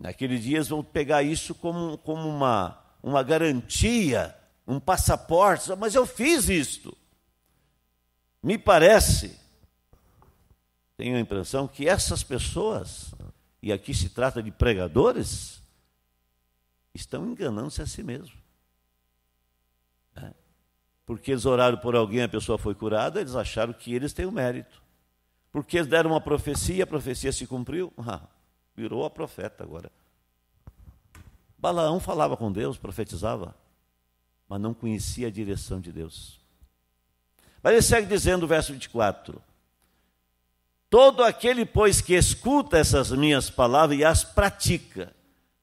naqueles dias vão pegar isso como, como uma, uma garantia, um passaporte. Mas eu fiz isto. Me parece, tenho a impressão que essas pessoas, e aqui se trata de pregadores, estão enganando-se a si mesmos. Né? Porque eles oraram por alguém, a pessoa foi curada, eles acharam que eles têm o mérito. Porque eles deram uma profecia, a profecia se cumpriu. Ah, Virou a profeta agora. Balaão falava com Deus, profetizava, mas não conhecia a direção de Deus. Mas ele segue dizendo o verso 24: Todo aquele, pois, que escuta essas minhas palavras e as pratica,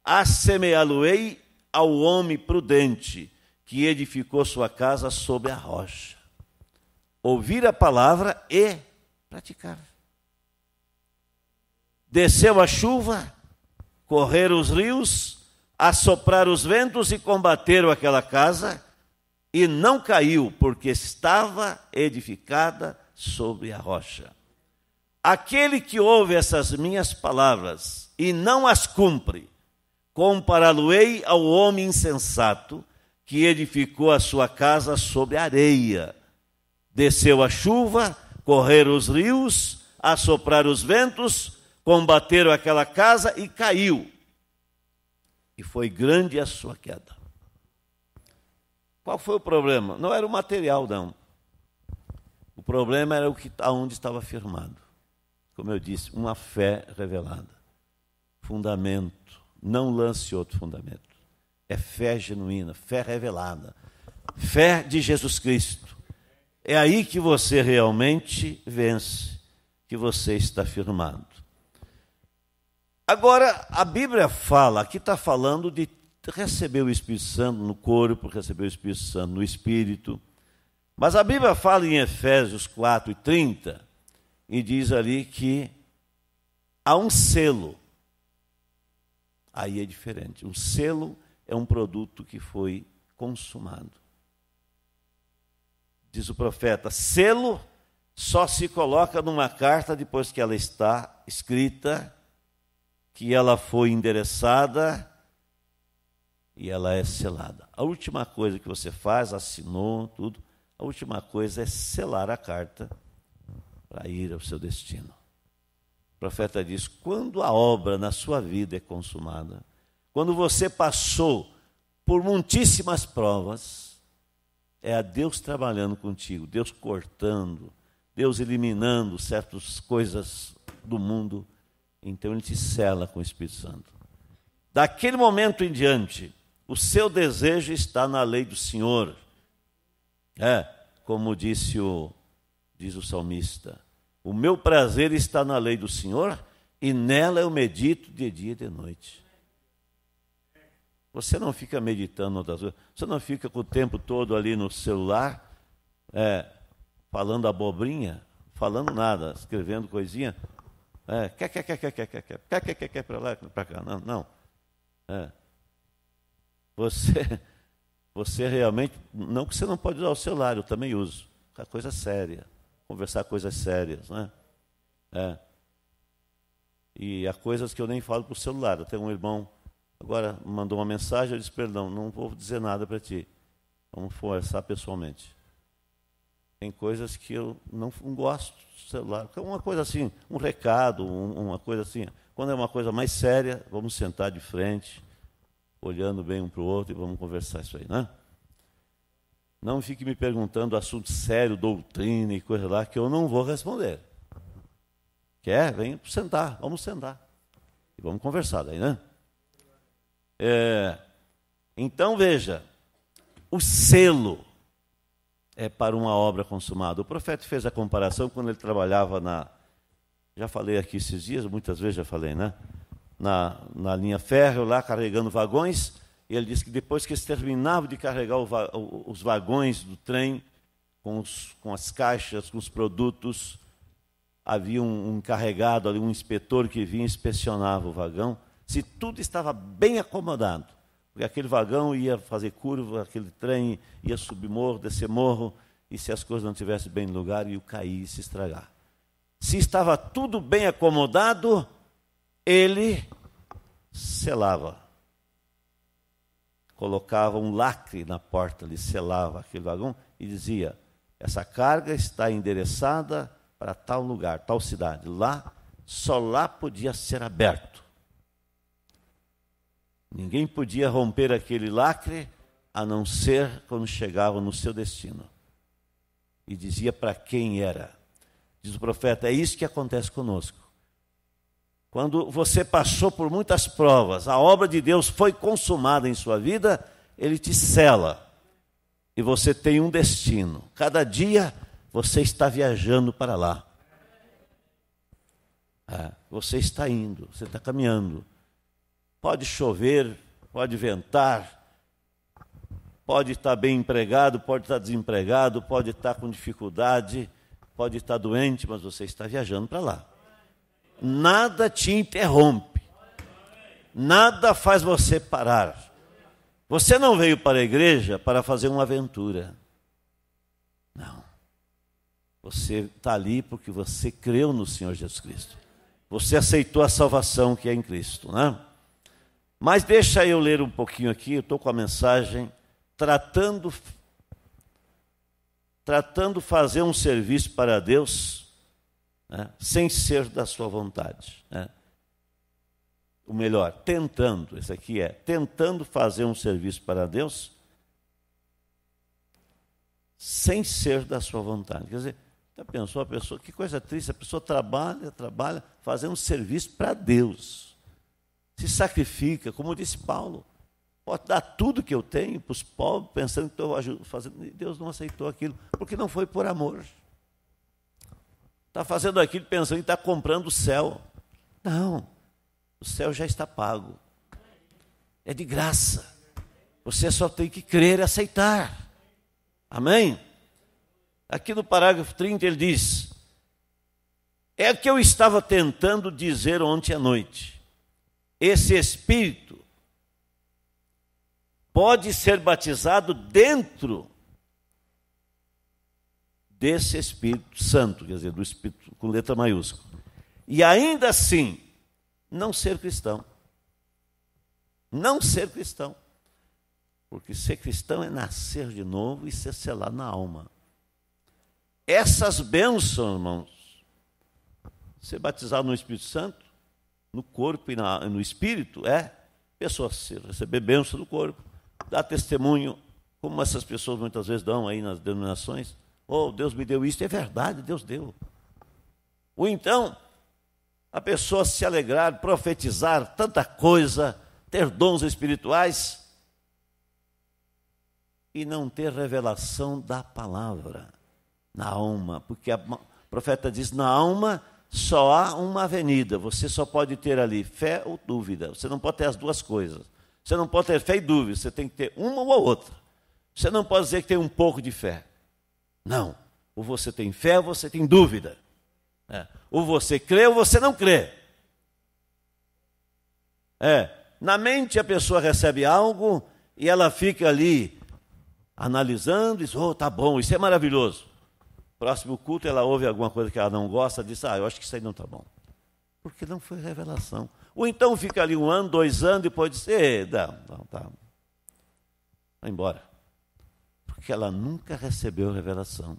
as lo ei ao homem prudente que edificou sua casa sobre a rocha. Ouvir a palavra e praticar. Desceu a chuva, correram os rios, assopraram os ventos e combateram aquela casa, e não caiu, porque estava edificada sobre a rocha. Aquele que ouve essas minhas palavras e não as cumpre, compará-lo-ei ao homem insensato que edificou a sua casa sobre areia. Desceu a chuva, correram os rios, assopraram os ventos, combateram aquela casa e caiu. E foi grande a sua queda. Qual foi o problema? Não era o material, não. O problema era o que aonde estava firmado. Como eu disse, uma fé revelada. Fundamento. Não lance outro fundamento. É fé genuína, fé revelada. Fé de Jesus Cristo. É aí que você realmente vence, que você está firmado. Agora, a Bíblia fala, aqui está falando de receber o Espírito Santo no corpo, receber o Espírito Santo no espírito. Mas a Bíblia fala em Efésios 4 e 30 e diz ali que há um selo. Aí é diferente. Um selo é um produto que foi consumado. Diz o profeta: selo só se coloca numa carta depois que ela está escrita que ela foi endereçada e ela é selada. A última coisa que você faz, assinou tudo, a última coisa é selar a carta para ir ao seu destino. O profeta diz: quando a obra na sua vida é consumada, quando você passou por muitíssimas provas, é a Deus trabalhando contigo, Deus cortando, Deus eliminando certas coisas do mundo então ele te sela com o Espírito Santo. Daquele momento em diante, o seu desejo está na lei do Senhor. É, como disse o, diz o salmista, o meu prazer está na lei do Senhor e nela eu medito de dia e de noite. Você não fica meditando outras coisas, você não fica com o tempo todo ali no celular, é, falando abobrinha, falando nada, escrevendo coisinha, é, quer, quer, quer, quer, quer, quer, quer, quer, quer, quer, quer para lá, para cá. Não, não. É. Você, você realmente, não que você não pode usar o celular, eu também uso. É coisa séria. Conversar coisas sérias, né? É. E há coisas que eu nem falo para o celular. até um irmão, agora mandou uma mensagem, eu disse, perdão, não vou dizer nada para ti. Vamos conversar pessoalmente em coisas que eu não, não gosto do celular. É uma coisa assim, um recado, um, uma coisa assim. Quando é uma coisa mais séria, vamos sentar de frente, olhando bem um para o outro e vamos conversar isso aí, né? Não fique me perguntando assunto sério, doutrina e coisa lá, que eu não vou responder. Quer? Vem sentar, vamos sentar. E vamos conversar daí, né? É, então veja, o selo é, para uma obra consumada. O profeta fez a comparação quando ele trabalhava na. Já falei aqui esses dias, muitas vezes já falei, né? Na, na linha férrea, lá carregando vagões, e ele disse que depois que eles terminavam de carregar os vagões do trem, com, os, com as caixas, com os produtos, havia um, um encarregado ali, um inspetor que vinha e inspecionava o vagão, se tudo estava bem acomodado porque aquele vagão ia fazer curva, aquele trem ia subir morro, descer morro, e se as coisas não estivessem bem no lugar, ia cair e se estragar. Se estava tudo bem acomodado, ele selava. Colocava um lacre na porta, ele selava aquele vagão e dizia: essa carga está endereçada para tal lugar, tal cidade. Lá, só lá podia ser aberto. Ninguém podia romper aquele lacre a não ser quando chegava no seu destino. E dizia para quem era. Diz o profeta: é isso que acontece conosco. Quando você passou por muitas provas, a obra de Deus foi consumada em sua vida, ele te cela E você tem um destino. Cada dia você está viajando para lá. É, você está indo, você está caminhando. Pode chover, pode ventar, pode estar bem empregado, pode estar desempregado, pode estar com dificuldade, pode estar doente, mas você está viajando para lá. Nada te interrompe, nada faz você parar. Você não veio para a igreja para fazer uma aventura. Não. Você está ali porque você creu no Senhor Jesus Cristo. Você aceitou a salvação que é em Cristo, né? Mas deixa eu ler um pouquinho aqui, eu estou com a mensagem tratando tratando fazer um serviço para Deus né, sem ser da sua vontade. Né? O melhor, tentando, esse aqui é, tentando fazer um serviço para Deus sem ser da sua vontade. Quer dizer, já tá pensou a pessoa, que coisa triste, a pessoa trabalha, trabalha, fazendo um serviço para Deus se sacrifica, como disse Paulo. Pode dar tudo que eu tenho para os pobres, pensando que estou fazendo. E Deus não aceitou aquilo, porque não foi por amor. Está fazendo aquilo pensando que está comprando o céu. Não, o céu já está pago. É de graça. Você só tem que crer e aceitar. Amém? Aqui no parágrafo 30 ele diz: É que eu estava tentando dizer ontem à noite esse espírito pode ser batizado dentro desse Espírito Santo, quer dizer, do Espírito com letra maiúscula. E ainda assim, não ser cristão. Não ser cristão. Porque ser cristão é nascer de novo e ser selado na alma. Essas bênçãos, irmãos, ser batizado no Espírito Santo, no corpo e na, no espírito é pessoas receber bênção do corpo, dar testemunho, como essas pessoas muitas vezes dão aí nas denominações. Oh, Deus me deu isso, é verdade, Deus deu. Ou então, a pessoa se alegrar, profetizar tanta coisa, ter dons espirituais e não ter revelação da palavra na alma, porque a profeta diz: na alma só há uma avenida, você só pode ter ali fé ou dúvida. Você não pode ter as duas coisas. Você não pode ter fé e dúvida, você tem que ter uma ou outra. Você não pode dizer que tem um pouco de fé. Não. Ou você tem fé ou você tem dúvida. É. Ou você crê ou você não crê. É. Na mente a pessoa recebe algo e ela fica ali analisando, diz, oh, tá bom, isso é maravilhoso. Próximo culto, ela ouve alguma coisa que ela não gosta, diz: Ah, eu acho que isso aí não está bom. Porque não foi revelação. Ou então fica ali um ano, dois anos, e pode Ei, não, não, tá. Vai embora. Porque ela nunca recebeu revelação.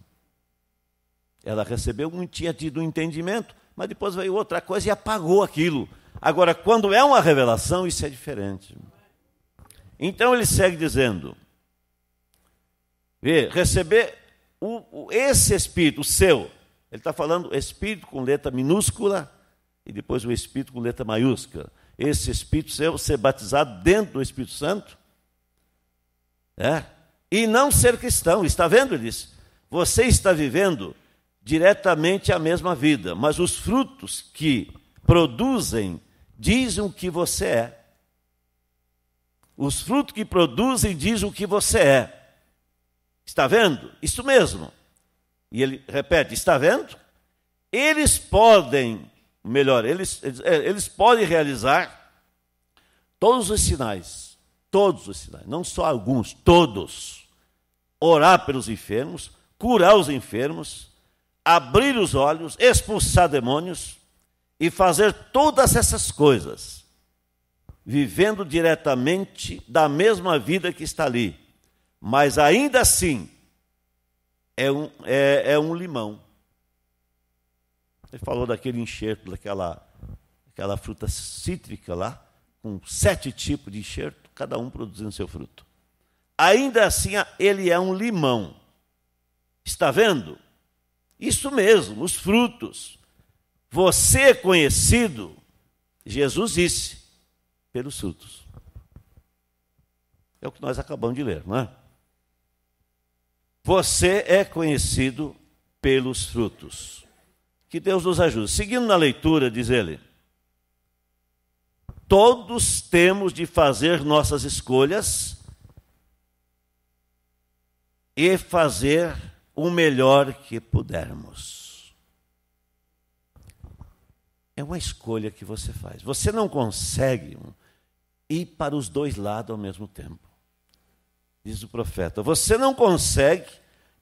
Ela recebeu, não tinha tido um entendimento, mas depois veio outra coisa e apagou aquilo. Agora, quando é uma revelação, isso é diferente. Então ele segue dizendo: Vê, receber o, o, esse espírito, o seu, ele está falando espírito com letra minúscula e depois o espírito com letra maiúscula. Esse espírito seu ser batizado dentro do Espírito Santo é, e não ser cristão. Está vendo, ele Você está vivendo diretamente a mesma vida, mas os frutos que produzem dizem o que você é. Os frutos que produzem dizem o que você é. Está vendo? Isso mesmo. E ele repete: Está vendo? Eles podem, melhor, eles, eles, é, eles podem realizar todos os sinais, todos os sinais, não só alguns, todos. Orar pelos enfermos, curar os enfermos, abrir os olhos, expulsar demônios e fazer todas essas coisas, vivendo diretamente da mesma vida que está ali, mas ainda assim é um, é, é um limão. Ele falou daquele enxerto, daquela, aquela fruta cítrica lá, com sete tipos de enxerto, cada um produzindo seu fruto. Ainda assim, ele é um limão. Está vendo? Isso mesmo, os frutos. Você é conhecido, Jesus disse, pelos frutos. É o que nós acabamos de ler, não é? Você é conhecido pelos frutos. Que Deus nos ajude. Seguindo na leitura, diz ele: Todos temos de fazer nossas escolhas e fazer o melhor que pudermos. É uma escolha que você faz. Você não consegue ir para os dois lados ao mesmo tempo diz o profeta. Você não consegue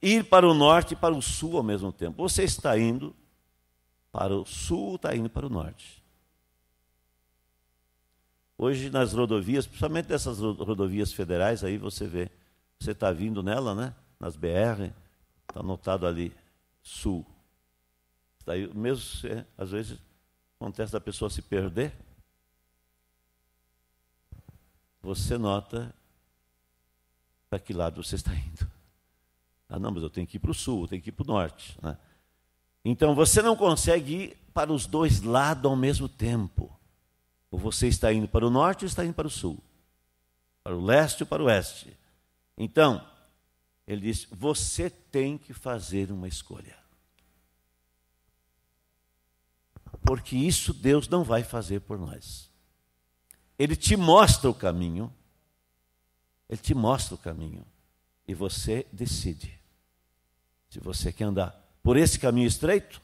ir para o norte e para o sul ao mesmo tempo. Você está indo para o sul, está indo para o norte. Hoje nas rodovias, principalmente dessas rodovias federais, aí você vê, você está vindo nela, né? Nas BR, está anotado ali sul. Daí, mesmo se, às vezes acontece da pessoa se perder, você nota para tá que lado você está indo. Ah, não, mas eu tenho que ir para o sul, eu tenho que ir para o norte. Né? Então você não consegue ir para os dois lados ao mesmo tempo. Ou você está indo para o norte ou está indo para o sul. Para o leste ou para o oeste. Então, ele diz: você tem que fazer uma escolha. Porque isso Deus não vai fazer por nós. Ele te mostra o caminho, ele te mostra o caminho e você decide se você quer andar por esse caminho estreito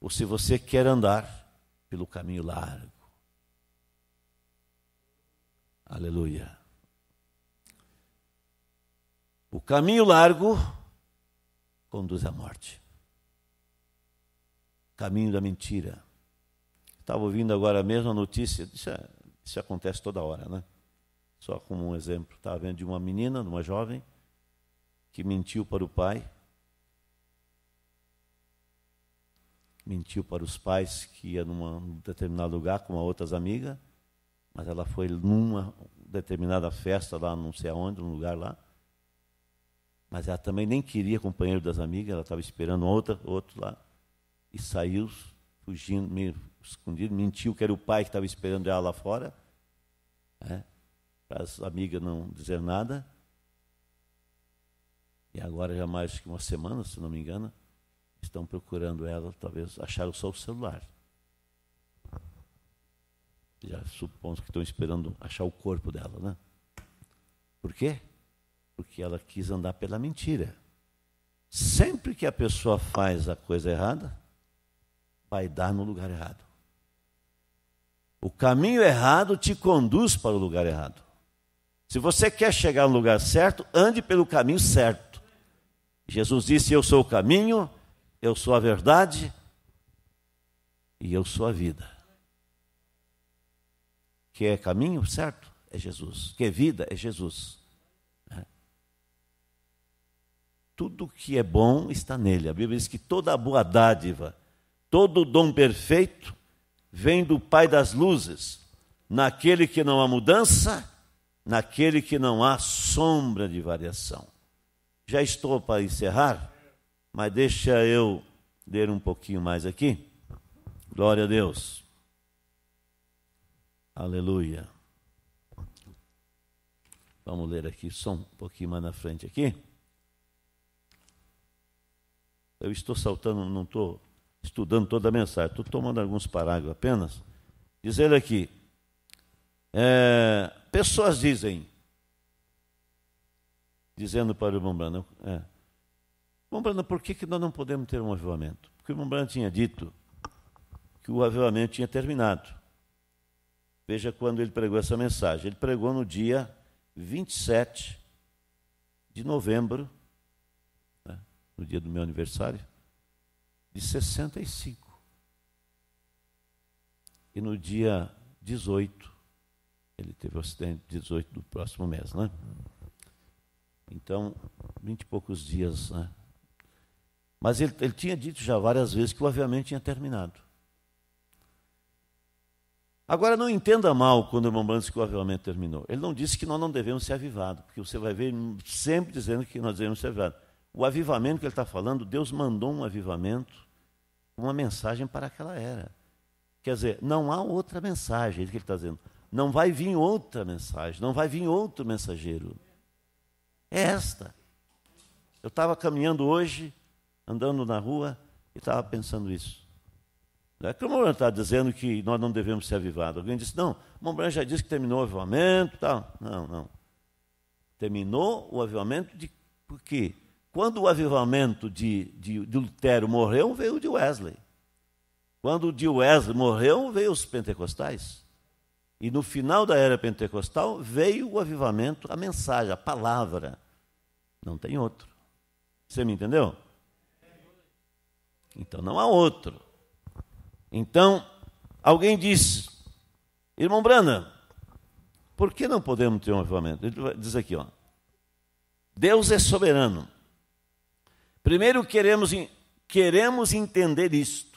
ou se você quer andar pelo caminho largo. Aleluia. O caminho largo conduz à morte. Caminho da mentira. Estava ouvindo agora mesmo a notícia, isso, é, isso acontece toda hora, né? só como um exemplo, estava tá vendo de uma menina, de uma jovem, que mentiu para o pai, mentiu para os pais que ia num determinado lugar com outras amigas, mas ela foi numa determinada festa lá, não sei aonde, num lugar lá, mas ela também nem queria companheiro das amigas, ela estava esperando outra, outro lá, e saiu fugindo, meio escondido, mentiu que era o pai que estava esperando ela lá fora, né? para as amigas não dizer nada. E agora, já mais que uma semana, se não me engano, estão procurando ela, talvez acharam só o celular. Já suponho que estão esperando achar o corpo dela, né? Por quê? Porque ela quis andar pela mentira. Sempre que a pessoa faz a coisa errada, vai dar no lugar errado. O caminho errado te conduz para o lugar errado. Se você quer chegar no lugar certo, ande pelo caminho certo. Jesus disse: Eu sou o caminho, eu sou a verdade e eu sou a vida. Que é caminho certo? É Jesus. Que é vida? É Jesus. É. Tudo que é bom está nele. A Bíblia diz que toda a boa dádiva, todo o dom perfeito vem do Pai das luzes, naquele que não há mudança naquele que não há sombra de variação. Já estou para encerrar, mas deixa eu ler um pouquinho mais aqui. Glória a Deus. Aleluia. Vamos ler aqui só um pouquinho mais na frente aqui. Eu estou saltando, não estou estudando toda a mensagem, estou tomando alguns parágrafos apenas. Diz ele aqui, é, pessoas dizem, dizendo para o Mombrano, é, Mombrano, por que, que nós não podemos ter um avivamento? Porque o Mombrano tinha dito que o avivamento tinha terminado. Veja quando ele pregou essa mensagem. Ele pregou no dia 27 de novembro, né, no dia do meu aniversário, de 65. E no dia 18 ele teve o um acidente 18 do próximo mês, né? Então, vinte e poucos dias, né? Mas ele, ele tinha dito já várias vezes que o aviamento tinha terminado. Agora, não entenda mal quando o irmão Brandes que o avivamento terminou. Ele não disse que nós não devemos ser avivados, porque você vai ver sempre dizendo que nós devemos ser avivados. O avivamento que ele está falando, Deus mandou um avivamento, uma mensagem para aquela era. Quer dizer, não há outra mensagem, é isso que ele está dizendo. Não vai vir outra mensagem, não vai vir outro mensageiro. É esta. Eu estava caminhando hoje, andando na rua, e estava pensando isso. Não é que o Mombran está dizendo que nós não devemos ser avivados. Alguém disse, não, o Mombran já disse que terminou o avivamento tal. Não, não. Terminou o avivamento de por quê? Quando o avivamento de, de, de Lutero morreu, veio o de Wesley. Quando o de Wesley morreu, veio os pentecostais. E no final da era pentecostal veio o avivamento, a mensagem, a palavra. Não tem outro. Você me entendeu? Então não há outro. Então, alguém diz, irmão Brana, por que não podemos ter um avivamento? Ele diz aqui, ó. Deus é soberano. Primeiro queremos, queremos entender isto.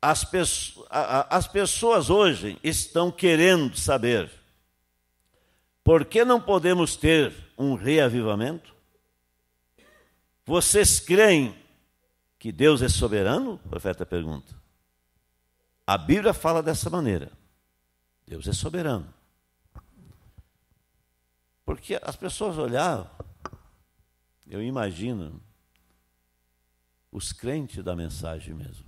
as, peço as pessoas hoje estão querendo saber por que não podemos ter um reavivamento? Vocês creem que Deus é soberano? O profeta pergunta. A Bíblia fala dessa maneira. Deus é soberano. Porque as pessoas olhavam, eu imagino, os crentes da mensagem mesmo.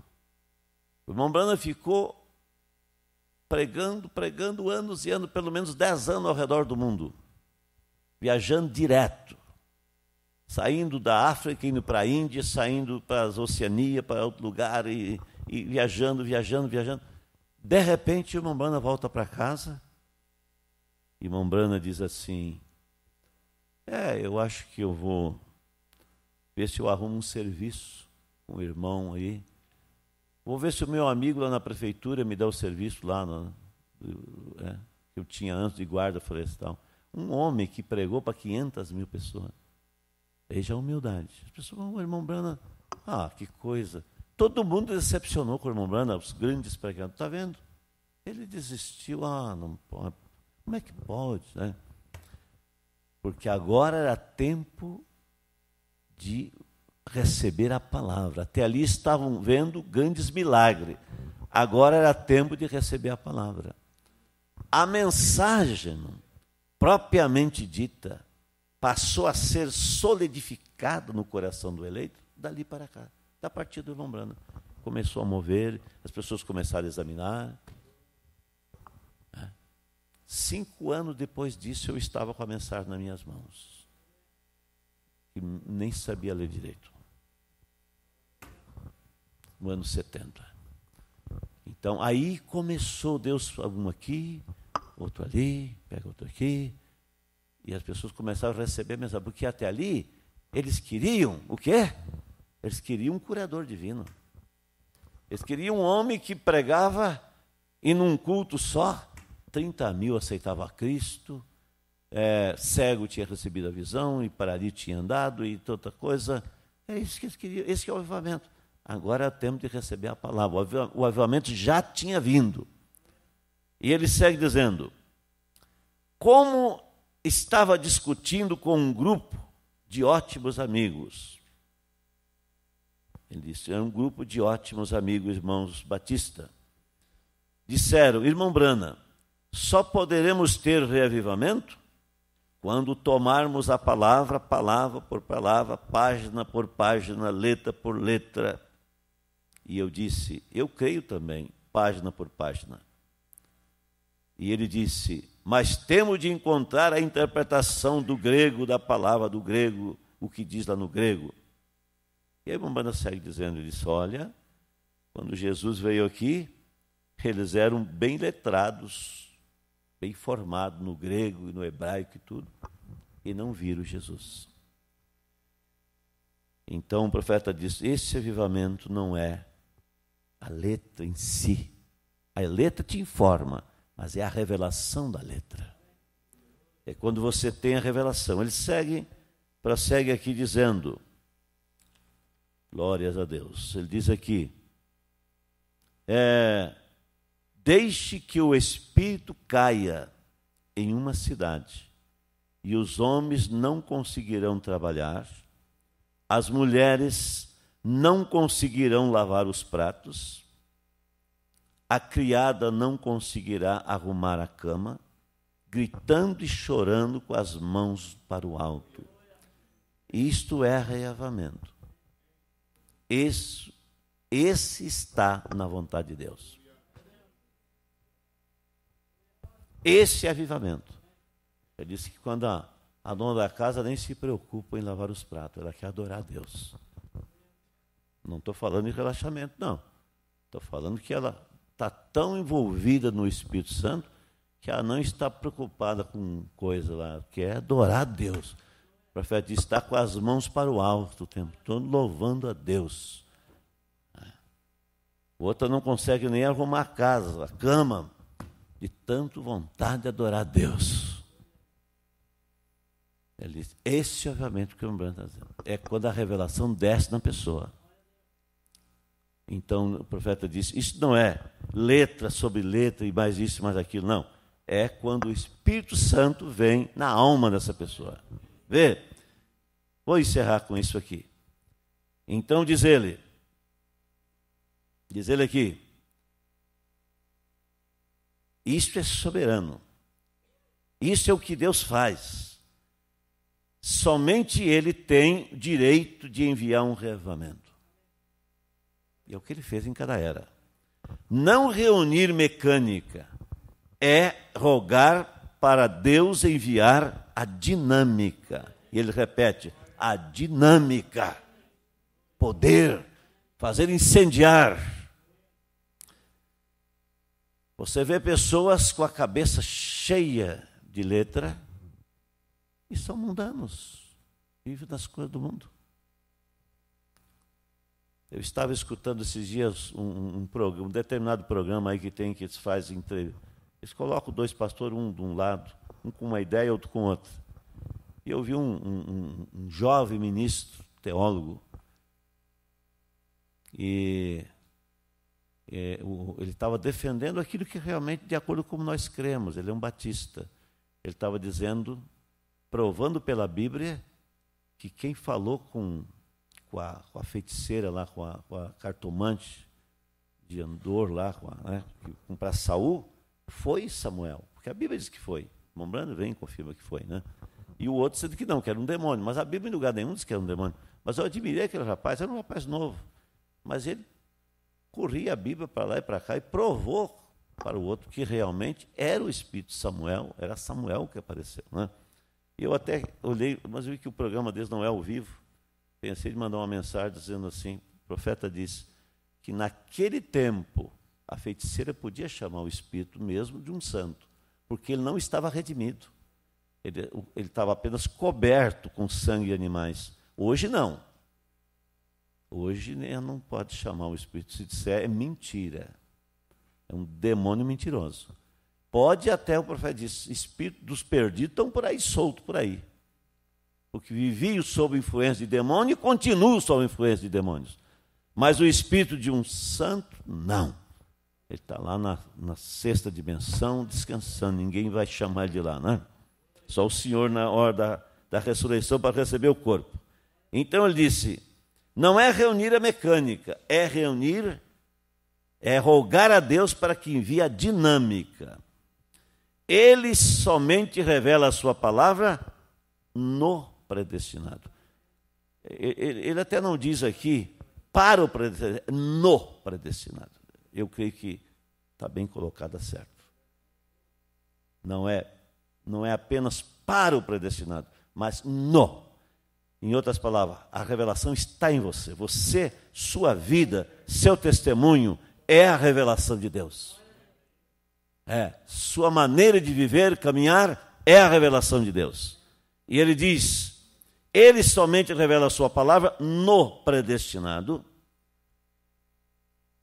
O irmão Brana ficou pregando, pregando anos e anos, pelo menos dez anos ao redor do mundo, viajando direto, saindo da África, indo para a Índia, saindo para as Oceania, para outro lugar, e, e viajando, viajando, viajando. De repente, o irmão Brana volta para casa e irmão diz assim, é, eu acho que eu vou ver se eu arrumo um serviço com um irmão aí Vou ver se o meu amigo lá na prefeitura me dá o serviço lá é, que eu tinha antes de guarda florestal. Um homem que pregou para 500 mil pessoas. Veja a humildade. As pessoas falam, irmão Brana, ah, que coisa. Todo mundo decepcionou com o irmão Brana, os grandes pregadores. Está vendo? Ele desistiu. Ah, não pode. Como é que pode? Né? Porque agora era tempo de receber a palavra. Até ali estavam vendo grandes milagres. Agora era tempo de receber a palavra. A mensagem, propriamente dita, passou a ser solidificada no coração do eleito dali para cá, da partir do Lombrana. Começou a mover, as pessoas começaram a examinar. É. Cinco anos depois disso, eu estava com a mensagem nas minhas mãos. E nem sabia ler direito no ano 70. Então, aí começou Deus, um aqui, outro ali, pega outro aqui, e as pessoas começaram a receber mensagem, porque até ali eles queriam o quê? Eles queriam um curador divino. Eles queriam um homem que pregava e num culto só, 30 mil aceitava Cristo, é, cego tinha recebido a visão, e para ali tinha andado, e tanta coisa. É isso que eles queriam, esse é o avivamento. Agora é tempo de receber a palavra. O avivamento já tinha vindo. E ele segue dizendo: Como estava discutindo com um grupo de ótimos amigos. Ele disse: É um grupo de ótimos amigos, irmãos Batista. Disseram: Irmão Brana, só poderemos ter reavivamento quando tomarmos a palavra, palavra por palavra, página por página, letra por letra, e eu disse: Eu creio também, página por página. E ele disse: Mas temos de encontrar a interpretação do grego, da palavra do grego, o que diz lá no grego. E aí Bambana segue dizendo: Ele disse, Olha, quando Jesus veio aqui, eles eram bem letrados, bem formados no grego e no hebraico e tudo, e não viram Jesus. Então o profeta diz: Esse avivamento não é a letra em si. A letra te informa, mas é a revelação da letra. É quando você tem a revelação. Ele segue, prossegue aqui dizendo: Glórias a Deus. Ele diz aqui: é, Deixe que o espírito caia em uma cidade, e os homens não conseguirão trabalhar, as mulheres não conseguirão lavar os pratos, a criada não conseguirá arrumar a cama, gritando e chorando com as mãos para o alto. Isto é reavamento. Esse, esse está na vontade de Deus. Esse é avivamento. Ele disse que quando a, a dona da casa nem se preocupa em lavar os pratos, ela quer adorar a Deus. Não estou falando em relaxamento, não. Estou falando que ela está tão envolvida no Espírito Santo que ela não está preocupada com coisa lá, que é adorar a Deus. O profeta diz, está com as mãos para o alto o tempo todo, louvando a Deus. É. Outra não consegue nem arrumar a casa, a cama, de tanto vontade de adorar a Deus. Ele diz, esse é obviamente que o Branco está dizendo. É quando a revelação desce na pessoa. Então o profeta disse: Isso não é letra sobre letra e mais isso, mais aquilo, não. É quando o Espírito Santo vem na alma dessa pessoa. Vê? Vou encerrar com isso aqui. Então diz ele, diz ele aqui, isto é soberano. Isso é o que Deus faz. Somente Ele tem direito de enviar um reavamento. E é o que ele fez em cada era. Não reunir mecânica é rogar para Deus enviar a dinâmica. E ele repete: a dinâmica, poder, fazer incendiar. Você vê pessoas com a cabeça cheia de letra e são mundanos, vivem das coisas do mundo. Eu estava escutando esses dias um, um, programa, um determinado programa aí que tem, que eles fazem entrevista. Eles colocam dois pastores, um de um lado, um com uma ideia, outro com outra. E eu vi um, um, um jovem ministro, teólogo, e é, o, ele estava defendendo aquilo que realmente, de acordo com como nós cremos, ele é um batista. Ele estava dizendo, provando pela Bíblia, que quem falou com com a, com a feiticeira lá, com a, com a, cartomante de Andor lá, com, a, né, para Saul, foi Samuel. Porque a Bíblia diz que foi. Mombrando vem confirma que foi, né? E o outro sendo que não, que era um demônio. Mas a Bíblia em lugar nenhum diz que era um demônio. Mas eu admirei aquele rapaz, era um rapaz novo. Mas ele corria a Bíblia para lá e para cá e provou para o outro que realmente era o espírito de Samuel, era Samuel que apareceu, né? E eu até olhei, mas vi que o programa deles não é ao vivo pensei em mandar uma mensagem dizendo assim: o profeta disse que naquele tempo a feiticeira podia chamar o espírito mesmo de um santo, porque ele não estava redimido. Ele, ele estava apenas coberto com sangue de animais. Hoje não. Hoje né, não pode chamar o espírito. Se disser, é mentira. É um demônio mentiroso. Pode até, o profeta dizer espírito dos perdidos estão por aí solto por aí porque vivi sob influência de demônio e sob influência de demônios. Mas o espírito de um santo, não. Ele está lá na, na, sexta dimensão, descansando. Ninguém vai chamar ele de lá, né? Só o Senhor na hora da, da ressurreição para receber o corpo. Então ele disse: não é reunir a mecânica, é reunir, é rogar a Deus para que envie a dinâmica. Ele somente revela a sua palavra no predestinado. Ele até não diz aqui para o predestinado, no predestinado. Eu creio que está bem colocada certo. Não é, não é apenas para o predestinado, mas no. Em outras palavras, a revelação está em você. Você, sua vida, seu testemunho é a revelação de Deus. É, sua maneira de viver, caminhar, é a revelação de Deus. E ele diz: ele somente revela a sua palavra no predestinado.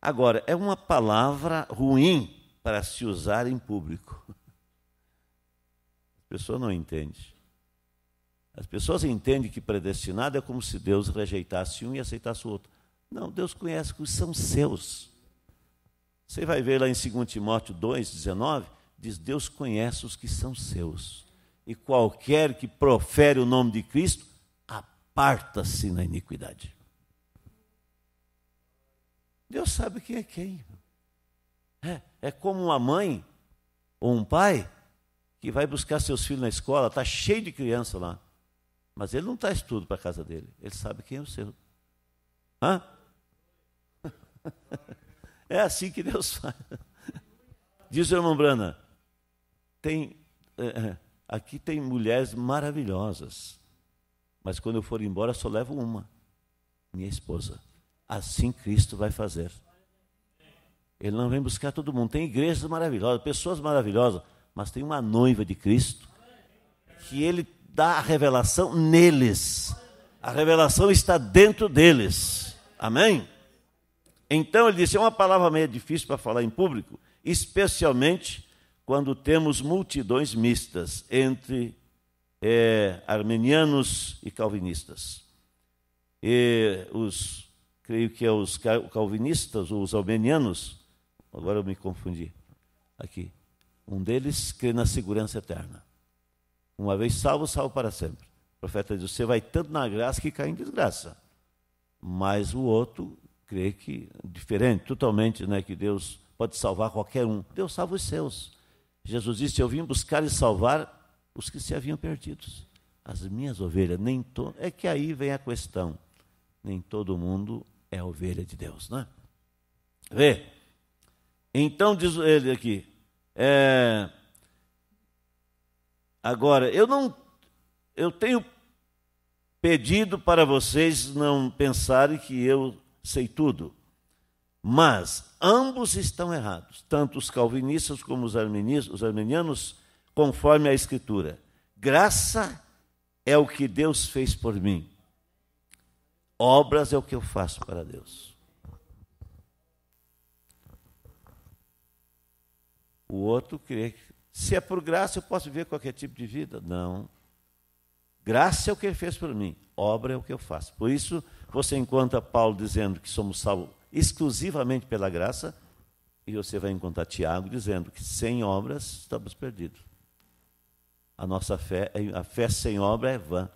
Agora, é uma palavra ruim para se usar em público. A pessoa não entende. As pessoas entendem que predestinado é como se Deus rejeitasse um e aceitasse o outro. Não, Deus conhece que são seus. Você vai ver lá em 2 Timóteo 2, 19, diz: Deus conhece os que são seus. E qualquer que profere o nome de Cristo parta se na iniquidade. Deus sabe quem é quem. É, é como uma mãe ou um pai que vai buscar seus filhos na escola, está cheio de criança lá. Mas ele não traz tudo para a casa dele. Ele sabe quem é o seu. Hã? (laughs) É assim que Deus faz. Diz o irmão Brana, tem, é, é aqui tem mulheres maravilhosas. Mas quando eu for embora, só levo uma, minha esposa. Assim Cristo vai fazer. Ele não vem buscar todo mundo. Tem igrejas maravilhosas, pessoas maravilhosas, mas tem uma noiva de Cristo que ele dá a revelação neles. A revelação está dentro deles. Amém? Então ele disse: é uma palavra meio difícil para falar em público, especialmente quando temos multidões mistas entre é, armenianos e calvinistas. E os, creio que é os calvinistas ou os armenianos, agora eu me confundi aqui. Um deles crê na segurança eterna. Uma vez salvo, salvo para sempre. O profeta diz: Você vai tanto na graça que cai em desgraça. Mas o outro crê que, diferente, totalmente, né, que Deus pode salvar qualquer um. Deus salva os seus. Jesus disse: Eu vim buscar e salvar os que se haviam perdidos. As minhas ovelhas, nem to... é que aí vem a questão. Nem todo mundo é ovelha de Deus, não é? Vê? Então diz ele aqui, é... agora, eu não, eu tenho pedido para vocês não pensarem que eu sei tudo. Mas ambos estão errados, tanto os calvinistas como os arminianos, os arminianos conforme a Escritura. Graça é o que Deus fez por mim. Obras é o que eu faço para Deus. O outro crê que se é por graça eu posso viver qualquer tipo de vida. Não. Graça é o que ele fez por mim, obra é o que eu faço. Por isso, você encontra Paulo dizendo que somos salvos exclusivamente pela graça, e você vai encontrar Tiago dizendo que sem obras estamos perdidos a nossa fé, é, a fé sem obra é vã.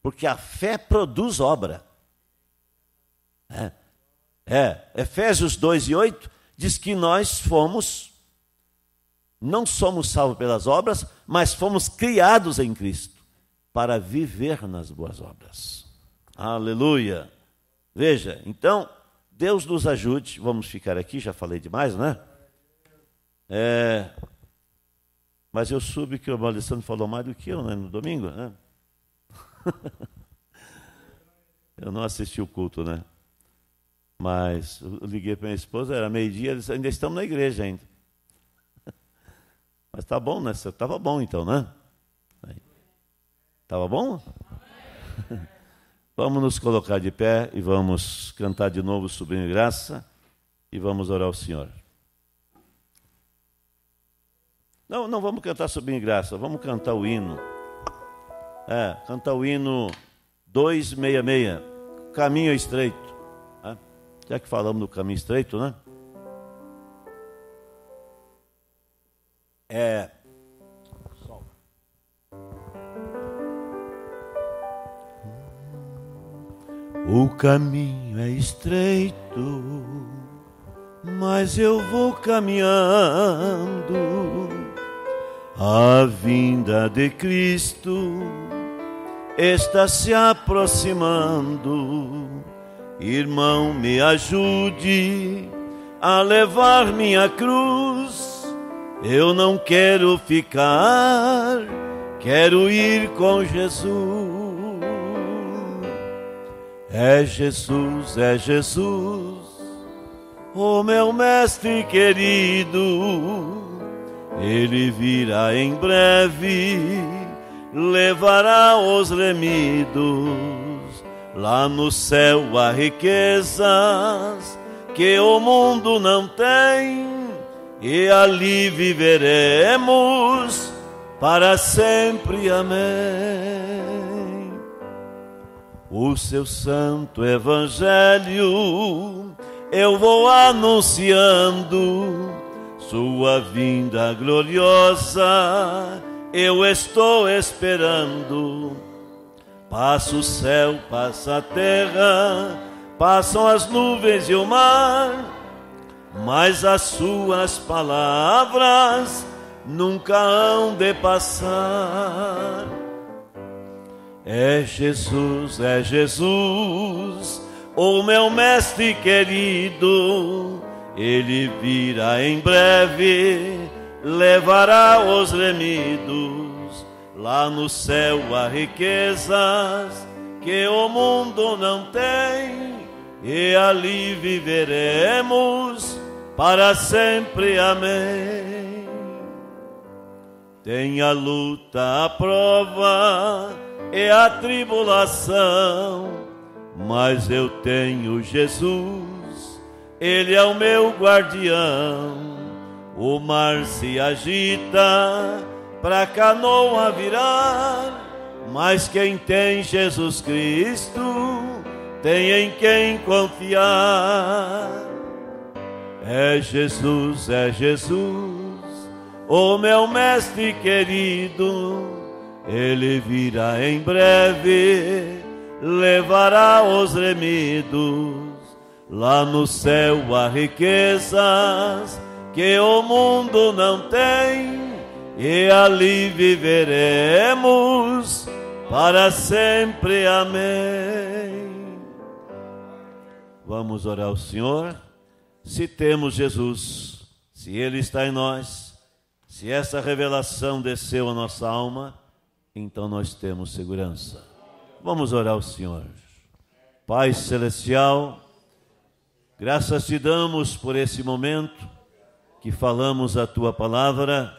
Porque a fé produz obra. É. é. Efésios 2 e 8 diz que nós fomos, não somos salvos pelas obras, mas fomos criados em Cristo para viver nas boas obras. Aleluia! Veja, então, Deus nos ajude. Vamos ficar aqui, já falei demais, né? É, mas eu soube que o Alessandro falou mais do que eu né, no domingo, né? (laughs) eu não assisti o culto, né? Mas eu liguei para minha esposa, era meio-dia, ainda estamos na igreja ainda. (laughs) Mas tá bom, né? Estava bom então, né? Estava bom? (laughs) Vamos nos colocar de pé e vamos cantar de novo Sublime Graça e vamos orar ao Senhor. Não, não vamos cantar Subindo Graça, vamos cantar o hino. É, cantar o hino 266, Caminho Estreito. É, já que falamos do caminho estreito, né? É. O caminho é estreito, mas eu vou caminhando a vinda de Cristo está se aproximando. Irmão, me ajude a levar minha cruz. Eu não quero ficar, quero ir com Jesus. É Jesus, é Jesus, o meu mestre querido ele virá em breve, levará os remidos. Lá no céu há riquezas que o mundo não tem, e ali viveremos para sempre. Amém. O seu santo evangelho eu vou anunciando sua vinda gloriosa eu estou esperando. Passa o céu, passa a terra, passam as nuvens e o mar, mas as suas palavras nunca hão de passar. É Jesus, é Jesus, o meu mestre querido ele virá em breve, levará os remidos. Lá no céu há riquezas que o mundo não tem, e ali viveremos para sempre. Amém. Tem a luta, a prova e a tribulação, mas eu tenho Jesus ele é o meu guardião. O mar se agita pra canoa virar, mas quem tem Jesus Cristo tem em quem confiar. É Jesus, é Jesus, o meu mestre querido. Ele virá em breve, levará os remidos Lá no céu há riquezas que o mundo não tem, e ali viveremos para sempre. Amém. Vamos orar ao Senhor. Se temos Jesus, se Ele está em nós, se essa revelação desceu à nossa alma, então nós temos segurança. Vamos orar ao Senhor. Pai Celestial, Graças te damos por esse momento que falamos a tua palavra.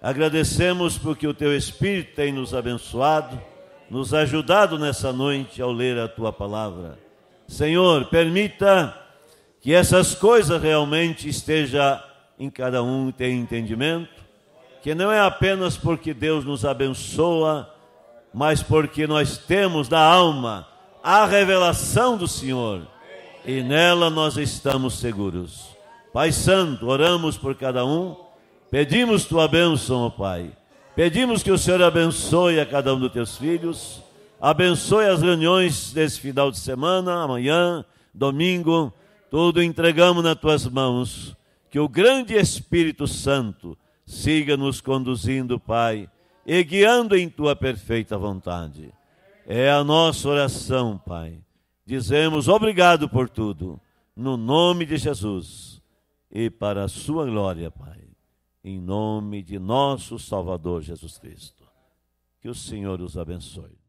Agradecemos porque o teu Espírito tem nos abençoado, nos ajudado nessa noite ao ler a tua palavra. Senhor, permita que essas coisas realmente esteja em cada um tem entendimento, que não é apenas porque Deus nos abençoa, mas porque nós temos da alma a revelação do Senhor e nela nós estamos seguros. Pai Santo, oramos por cada um, pedimos tua bênção, ó Pai. Pedimos que o Senhor abençoe a cada um dos teus filhos, abençoe as reuniões desse final de semana, amanhã, domingo, tudo entregamos nas tuas mãos. Que o grande Espírito Santo siga nos conduzindo, Pai, e guiando em tua perfeita vontade. É a nossa oração, Pai Dizemos obrigado por tudo, no nome de Jesus e para a sua glória, Pai, em nome de nosso Salvador Jesus Cristo. Que o Senhor os abençoe.